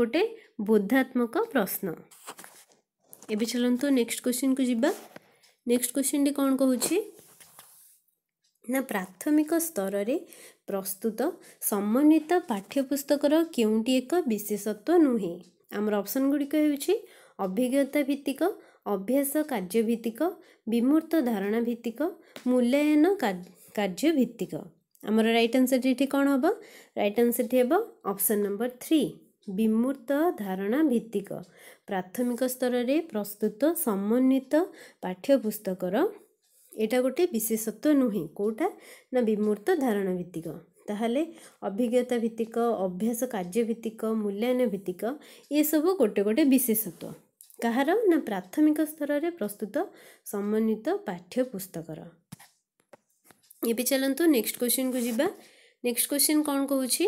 ଗୋଟେ ବୋଧାତ୍ମକ ପ୍ରଶ୍ନ ଏବେ ଚାଲନ୍ତୁ ନେକ୍ସଟ କ୍ୱେଶ୍ଚିନ୍କୁ ଯିବା ନେକ୍ସଟ କ୍ୱେଶ୍ଚିନ୍ଟି କ'ଣ କହୁଛି ନା ପ୍ରାଥମିକ ସ୍ତରରେ ପ୍ରସ୍ତୁତ ସମନ୍ୱିତ ପାଠ୍ୟପୁସ୍ତକର କେଉଁଟି ଏକ ବିଶେଷତ୍ଵ ନୁହେଁ ଆମର ଅପସନ୍ ଗୁଡ଼ିକ ହେଉଛି ଅଭିଜ୍ଞତା ଭିତ୍ତିକ ଅଭ୍ୟାସ କାର୍ଯ୍ୟଭିତ୍ତିକ ବିମୂର୍ତ୍ତ ଧାରଣା ଭିତ୍ତିକ ମୂଲ୍ୟାୟନ କାର୍ଯ୍ୟଭିତ୍ତିକ ଆମର ରାଇଟ୍ ଆନ୍ସର୍ ଏଠି କ'ଣ ହେବ ରାଇଟ୍ ଆନ୍ସର୍ଟି ହେବ ଅପସନ୍ ନମ୍ବର ଥ୍ରୀ ବିମୂର୍ତ୍ତ ଧାରଣା ଭିତ୍ତିକ ପ୍ରାଥମିକ ସ୍ତରରେ ପ୍ରସ୍ତୁତ ସମନ୍ୱିତ ପାଠ୍ୟପୁସ୍ତକର ଏଇଟା ଗୋଟେ ବିଶେଷତ୍ଵ ନୁହେଁ କେଉଁଟା ନା ବିମୂର୍ତ୍ତ ଧାରଣା ଭିତ୍ତିକ ତାହେଲେ ଅଭିଜ୍ଞତା ଭିତ୍ତିକ ଅଭ୍ୟାସ କାର୍ଯ୍ୟଭିତ୍ତିକ ମୂଲ୍ୟାୟନ ଭିତ୍ତିକ ଏସବୁ ଗୋଟେ ଗୋଟେ ବିଶେଷତ୍ଵ କାହାର ନା ପ୍ରାଥମିକ ସ୍ତରରେ ପ୍ରସ୍ତୁତ ସମନ୍ୱିତ ପାଠ୍ୟ ପୁସ୍ତକର ଏବେ ଚାଲନ୍ତୁ ନେକ୍ସଟ କ୍ୱେଶ୍ଚିନକୁ ଯିବା ନେକ୍ସଟ କ୍ୱେଶ୍ଚିନ୍ କ'ଣ କହୁଛି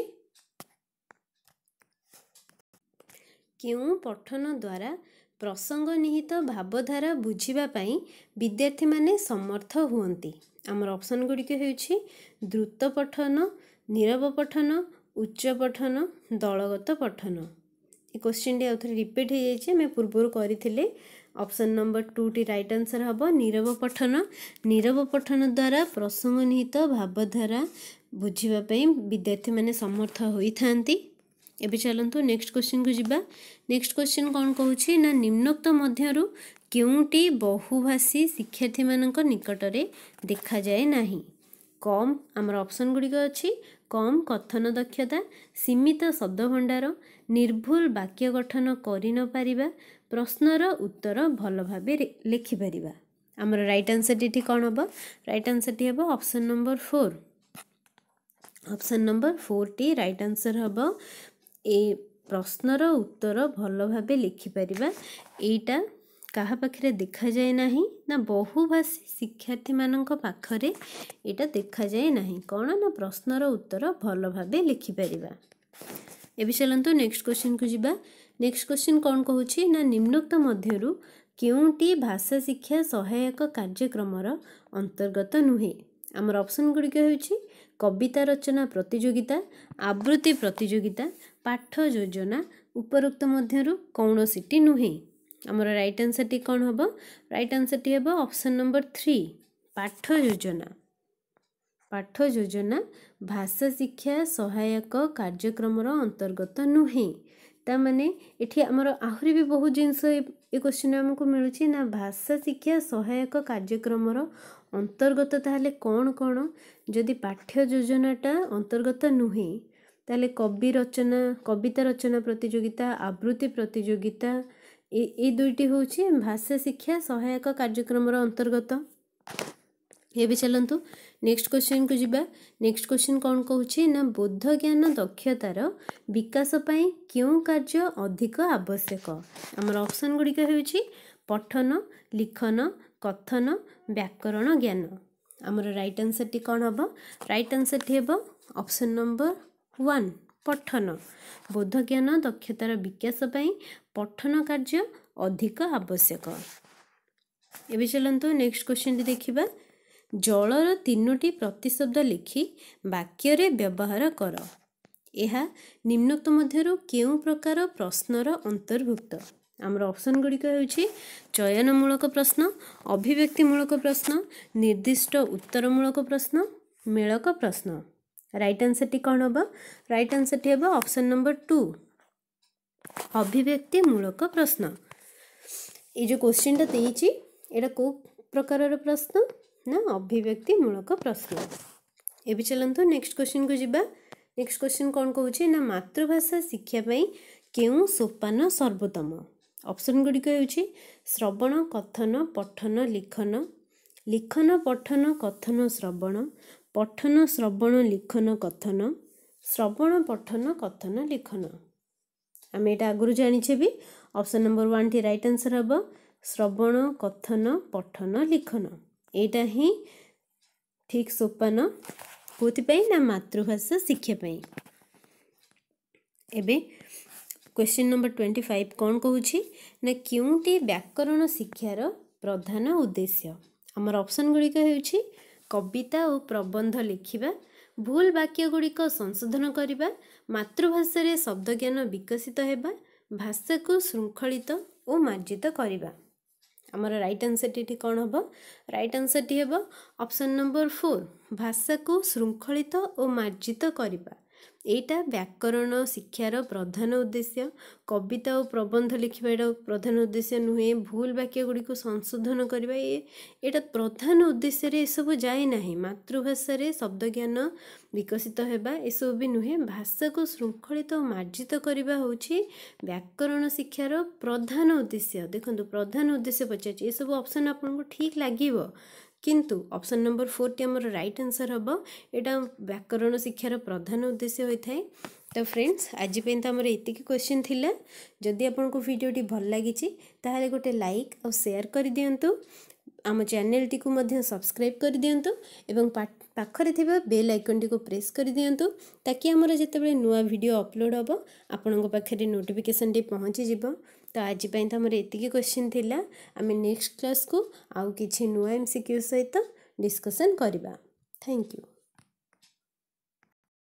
କେଉଁ ପଠନ ଦ୍ୱାରା ପ୍ରସଙ୍ଗ ନିହିତ ଭାବଧାରା ବୁଝିବା ପାଇଁ ବିଦ୍ୟାର୍ଥୀମାନେ ସମର୍ଥ ହୁଅନ୍ତି ଆମର ଅପସନ୍ ଗୁଡ଼ିକ ହେଉଛି ଦ୍ରୁତ ପଠନ ନିରବ ପଠନ ଉଚ୍ଚ ପଠନ ଦଳଗତ ପଠନ ଏ କୋଶ୍ଚିନ୍ଟି ଆଉଥରେ ରିପିଟ୍ ହେଇଯାଇଛି ଆମେ ପୂର୍ବରୁ କରିଥିଲେ ଅପସନ୍ ନମ୍ବର ଟୁଟି ରାଇଟ୍ ଆନ୍ସର୍ ହେବ ନିରବ ପଠନ ନିରବ ପଠନ ଦ୍ୱାରା ପ୍ରସଙ୍ଗ ନିହିତ ଭାବଧାରା ବୁଝିବା ପାଇଁ ବିଦ୍ୟାର୍ଥୀମାନେ ସମର୍ଥ ହୋଇଥାନ୍ତି ଏବେ ଚାଲନ୍ତୁ ନେକ୍ସଟ କୋଶ୍ଚିନ୍କୁ ଯିବା ନେକ୍ସଟ କୋଶ୍ଚିନ୍ କ'ଣ କହୁଛି ନା ନିମ୍ନୋକ୍ତ ମଧ୍ୟରୁ କେଉଁଟି ବହୁଭାଷୀ ଶିକ୍ଷାର୍ଥୀମାନଙ୍କ ନିକଟରେ ଦେଖାଯାଏ ନାହିଁ କମ୍ ଆମର ଅପସନ୍ ଗୁଡ଼ିକ ଅଛି କମ୍ କଥନ ଦକ୍ଷତା ସୀମିତ ଶବ୍ଦଭଣ୍ଡାର ନିର୍ଭୁଲ ବାକ୍ୟ ଗଠନ କରିନପାରିବା ପ୍ରଶ୍ନର ଉତ୍ତର ଭଲ ଭାବେ ଲେଖିପାରିବା ଆମର ରାଇଟ୍ ଆନ୍ସର୍ଟି ଏଠି କ'ଣ ହେବ ରାଇଟ୍ ଆନ୍ସର୍ଟି ହେବ option number four option number ଫୋର୍ଟି ରାଇଟ୍ ଆନ୍ସର୍ ହେବ ଏ ପ୍ରଶ୍ନର ଉତ୍ତର ଭଲ ଭାବେ ଲେଖିପାରିବା ଏଇଟା କାହା ପାଖରେ ଦେଖାଯାଏ ନାହିଁ ନା ବହୁଭାଷୀ ଶିକ୍ଷାର୍ଥୀମାନଙ୍କ ପାଖରେ ଏଇଟା ଦେଖାଯାଏ ନାହିଁ କ'ଣ ନା ପ୍ରଶ୍ନର ଉତ୍ତର ଭଲ ଭାବେ ଲେଖିପାରିବା ଏବେ ଚାଲନ୍ତୁ ନେକ୍ସଟ କୋଶ୍ଚିନ୍କୁ ଯିବା ନେକ୍ସଟ କୋଶ୍ଚିନ୍ କ'ଣ କହୁଛି ନା ନିମ୍ନକ୍ତ ମଧ୍ୟରୁ କେଉଁଟି ଭାଷା ଶିକ୍ଷା ସହାୟକ କାର୍ଯ୍ୟକ୍ରମର ଅନ୍ତର୍ଗତ ନୁହେଁ ଆମର ଅପସନ୍ ଗୁଡ଼ିକ ହେଉଛି କବିତା ରଚନା ପ୍ରତିଯୋଗିତା ଆବୃତ୍ତି ପ୍ରତିଯୋଗିତା ପାଠ ଯୋଜନା ଉପରୋକ୍ତ ମଧ୍ୟରୁ କୌଣସିଟି ନୁହେଁ ଆମର ରାଇଟ୍ ଆନ୍ସର୍ଟି କ'ଣ ହେବ ରାଇଟ୍ ଆନ୍ସର୍ଟି ହେବ ଅପସନ୍ ନମ୍ବର ଥ୍ରୀ ପାଠ ଯୋଜନା ପାଠ ଯୋଜନା ଭାଷା ଶିକ୍ଷା ସହାୟକ କାର୍ଯ୍ୟକ୍ରମର ଅନ୍ତର୍ଗତ ନୁହେଁ ତା'ମାନେ ଏଠି ଆମର ଆହୁରି ବି ବହୁତ ଜିନିଷ ଏ କ୍ୱେଶ୍ଚିନ୍ ଆମକୁ ମିଳୁଛି ନା ଭାଷା ଶିକ୍ଷା ସହାୟକ କାର୍ଯ୍ୟକ୍ରମର ଅନ୍ତର୍ଗତ ତାହେଲେ କ'ଣ କ'ଣ ଯଦି ପାଠ୍ୟ ଯୋଜନାଟା ଅନ୍ତର୍ଗତ ନୁହେଁ ତାହେଲେ କବି ରଚନା କବିତା ରଚନା ପ୍ରତିଯୋଗିତା ଆବୃତ୍ତି ପ୍ରତିଯୋଗିତା ଏଇ ଦୁଇଟି ହେଉଛି ଭାଷା ଶିକ୍ଷା ସହାୟକ କାର୍ଯ୍ୟକ୍ରମର ଅନ୍ତର୍ଗତ ଏବେ ଚାଲନ୍ତୁ ନେକ୍ସଟ କୋଶ୍ଚିନ୍କୁ ଯିବା ନେକ୍ସଟ କୋଶ୍ଚିନ୍ କ'ଣ କହୁଛି ନା ବୌଦ୍ଧ ଜ୍ଞାନ ଦକ୍ଷତାର ବିକାଶ ପାଇଁ କେଉଁ କାର୍ଯ୍ୟ ଅଧିକ ଆବଶ୍ୟକ ଆମର ଅପସନ୍ ଗୁଡ଼ିକ ହେଉଛି ପଠନ ଲିଖନ କଥନ ବ୍ୟାକରଣ ଜ୍ଞାନ ଆମର ରାଇଟ୍ ଆନ୍ସରଟି କ'ଣ ହେବ ରାଇଟ୍ ଆନ୍ସର୍ଟି ହେବ ଅପସନ୍ ନମ୍ବର ୱାନ୍ ପଠନ ବୌଦ୍ଧ ଜ୍ଞାନ ଦକ୍ଷତାର ବିକାଶ ପାଇଁ ପଠନ କାର୍ଯ୍ୟ ଅଧିକ ଆବଶ୍ୟକ ଏବେ ଚାଲନ୍ତୁ ନେକ୍ସଟ କ୍ୱେଶ୍ଚିନଟି ଦେଖିବା ଜଳର ତିନୋଟି ପ୍ରତିଶବ୍ଦ ଲେଖି ବାକ୍ୟରେ ବ୍ୟବହାର କର ଏହା ନିମ୍ନକ୍ତ ମଧ୍ୟରୁ କେଉଁ ପ୍ରକାର ପ୍ରଶ୍ନର ଅନ୍ତର୍ଭୁକ୍ତ ଆମର ଅପସନ୍ ଗୁଡ଼ିକ ହେଉଛି ଚୟନମୂଳକ ପ୍ରଶ୍ନ ଅଭିବ୍ୟକ୍ତିମୂଳକ ପ୍ରଶ୍ନ ନିର୍ଦ୍ଦିଷ୍ଟ ଉତ୍ତରମୂଳକ ପ୍ରଶ୍ନ ମେଳକ ପ୍ରଶ୍ନ ରାଇଟ୍ ଆନ୍ସର୍ଟି କ'ଣ ହେବ ରାଇଟ୍ ଆନ୍ସର୍ଟି ହେବ ଅପସନ୍ ନମ୍ବର ଟୁ ଅଭିବ୍ୟକ୍ତି ମୂଳକ ପ୍ରଶ୍ନ ଏଇ ଯେଉଁ କୋଶ୍ଚିନ୍ଟା ଦେଇଛି ଏଇଟା କେଉଁ ପ୍ରକାରର ପ୍ରଶ୍ନ ନା ଅଭିବ୍ୟକ୍ତି ମୂଳକ ପ୍ରଶ୍ନ ଏବେ ଚାଲନ୍ତୁ ନେକ୍ସଟ କୋଶ୍ଚିନ୍କୁ ଯିବା ନେକ୍ସଟ କୋଶ୍ଚିନ୍ କ'ଣ କହୁଛି ନା ମାତୃଭାଷା ଶିକ୍ଷା ପାଇଁ କେଉଁ ସୋପାନ ସର୍ବୋତ୍ତମ ଅପସନ୍ ଗୁଡ଼ିକ ହେଉଛି ଶ୍ରବଣ କଥନ ପଠନ ଲିଖନ ଲିଖନ ପଠନ କଥନ ଶ୍ରବଣ ପଠନ ଶ୍ରବଣ ଲିଖନ କଥନ ଶ୍ରବଣ ପଠନ କଥନ ଲିଖନ ଆମେ ଏଇଟା ଆଗରୁ ଜାଣିଛେ ବି ଅପସନ୍ ନମ୍ବର ୱାନ୍ଟି ରାଇଟ୍ ଆନ୍ସର୍ ହେବ ଶ୍ରବଣ କଥନ ପଠନ ଲିଖନ ଏଇଟା ହିଁ ଠିକ୍ ସୋପାନ କେଉଁଥିପାଇଁ ନା ମାତୃଭାଷା ଶିକ୍ଷା ପାଇଁ ଏବେ କ୍ୱେଶ୍ଚିନ୍ ନମ୍ବର ଟ୍ୱେଣ୍ଟି ଫାଇଭ୍ କ'ଣ କହୁଛି ନା କେଉଁଟି ବ୍ୟାକରଣ ଶିକ୍ଷାର ପ୍ରଧାନ ଉଦ୍ଦେଶ୍ୟ ଆମର ଅପସନ୍ ଗୁଡ଼ିକ ହେଉଛି କବିତା ଓ ପ୍ରବନ୍ଧ ଲେଖିବା ଭୁଲ ବାକ୍ୟଗୁଡ଼ିକ ସଂଶୋଧନ କରିବା ମାତୃଭାଷାରେ ଶବ୍ଦଜ୍ଞାନ ବିକଶିତ ହେବା ଭାଷାକୁ ଶୃଙ୍ଖଳିତ ଓ ମାର୍ଜିତ କରିବା ଆମର ରାଇଟ୍ ଆନ୍ସରଟି ଏଠି କ'ଣ ହେବ ରାଇଟ୍ ଆନ୍ସର୍ଟି ହେବ ଅପସନ୍ ନମ୍ବର ଫୋର୍ ଭାଷାକୁ ଶୃଙ୍ଖଳିତ ଓ ମାର୍ଜିତ କରିବା ଏଇଟା ବ୍ୟାକରଣ ଶିକ୍ଷାର ପ୍ରଧାନ ଉଦ୍ଦେଶ୍ୟ କବିତା ଓ ପ୍ରବନ୍ଧ ଲେଖିବା ଏଇଟା ପ୍ରଧାନ ଉଦ୍ଦେଶ୍ୟ ନୁହେଁ ଭୁଲ ବାକ୍ୟ ଗୁଡ଼ିକୁ ସଂଶୋଧନ କରିବା ଏ ଏଇଟା ପ୍ରଧାନ ଉଦ୍ଦେଶ୍ୟରେ ଏସବୁ ଯାଏ ନାହିଁ ମାତୃଭାଷାରେ ଶବ୍ଦଜ୍ଞାନ ବିକଶିତ ହେବା ଏସବୁ ବି ନୁହେଁ ଭାଷାକୁ ଶୃଙ୍ଖଳିତ ଓ ମାର୍ଜିତ କରିବା ହେଉଛି ବ୍ୟାକରଣ ଶିକ୍ଷାର ପ୍ରଧାନ ଉଦ୍ଦେଶ୍ୟ ଦେଖନ୍ତୁ ପ୍ରଧାନ ଉଦ୍ଦେଶ୍ୟ ପଚାରିଛି ଏସବୁ ଅପସନ୍ ଆପଣଙ୍କୁ ଠିକ୍ ଲାଗିବ କିନ୍ତୁ ଅପସନ୍ ନମ୍ବର ଫୋର୍ଟି ଆମର ରାଇଟ୍ ଆନ୍ସର୍ ହେବ ଏଇଟା ବ୍ୟାକରଣ ଶିକ୍ଷାର ପ୍ରଧାନ ଉଦ୍ଦେଶ୍ୟ ହୋଇଥାଏ ତ ଫ୍ରେଣ୍ଡସ୍ ଆଜି ପାଇଁ ତ ଆମର ଏତିକି କ୍ୱେଶ୍ଚିନ୍ ଥିଲା ଯଦି ଆପଣଙ୍କୁ ଭିଡ଼ିଓଟି ଭଲ ଲାଗିଛି ତାହେଲେ ଗୋଟେ ଲାଇକ୍ ଆଉ ସେୟାର କରିଦିଅନ୍ତୁ ଆମ ଚ୍ୟାନେଲ୍ଟିକୁ ମଧ୍ୟ ସବସ୍କ୍ରାଇବ୍ କରିଦିଅନ୍ତୁ ଏବଂ ପାଖରେ ଥିବା ବେଲ୍ ଆଇକନ୍ଟିକୁ ପ୍ରେସ୍ କରିଦିଅନ୍ତୁ ତାକି ଆମର ଯେତେବେଳେ ନୂଆ ଭିଡ଼ିଓ ଅପଲୋଡ଼ ହେବ ଆପଣଙ୍କ ପାଖରେ ନୋଟିଫିକେସନ୍ଟି ପହଞ୍ଚିଯିବ ତ ଆଜି ପାଇଁ ତ ଆମର ଏତିକି କ୍ୱେଶ୍ଚିନ୍ ଥିଲା ଆମେ ନେକ୍ସଟ କ୍ଲାସ୍କୁ ଆଉ କିଛି ନୂଆ ଏମ୍ ସି କ୍ୟୁ ସହିତ ଡିସ୍କସନ୍ କରିବା ଥ୍ୟାଙ୍କ ୟୁ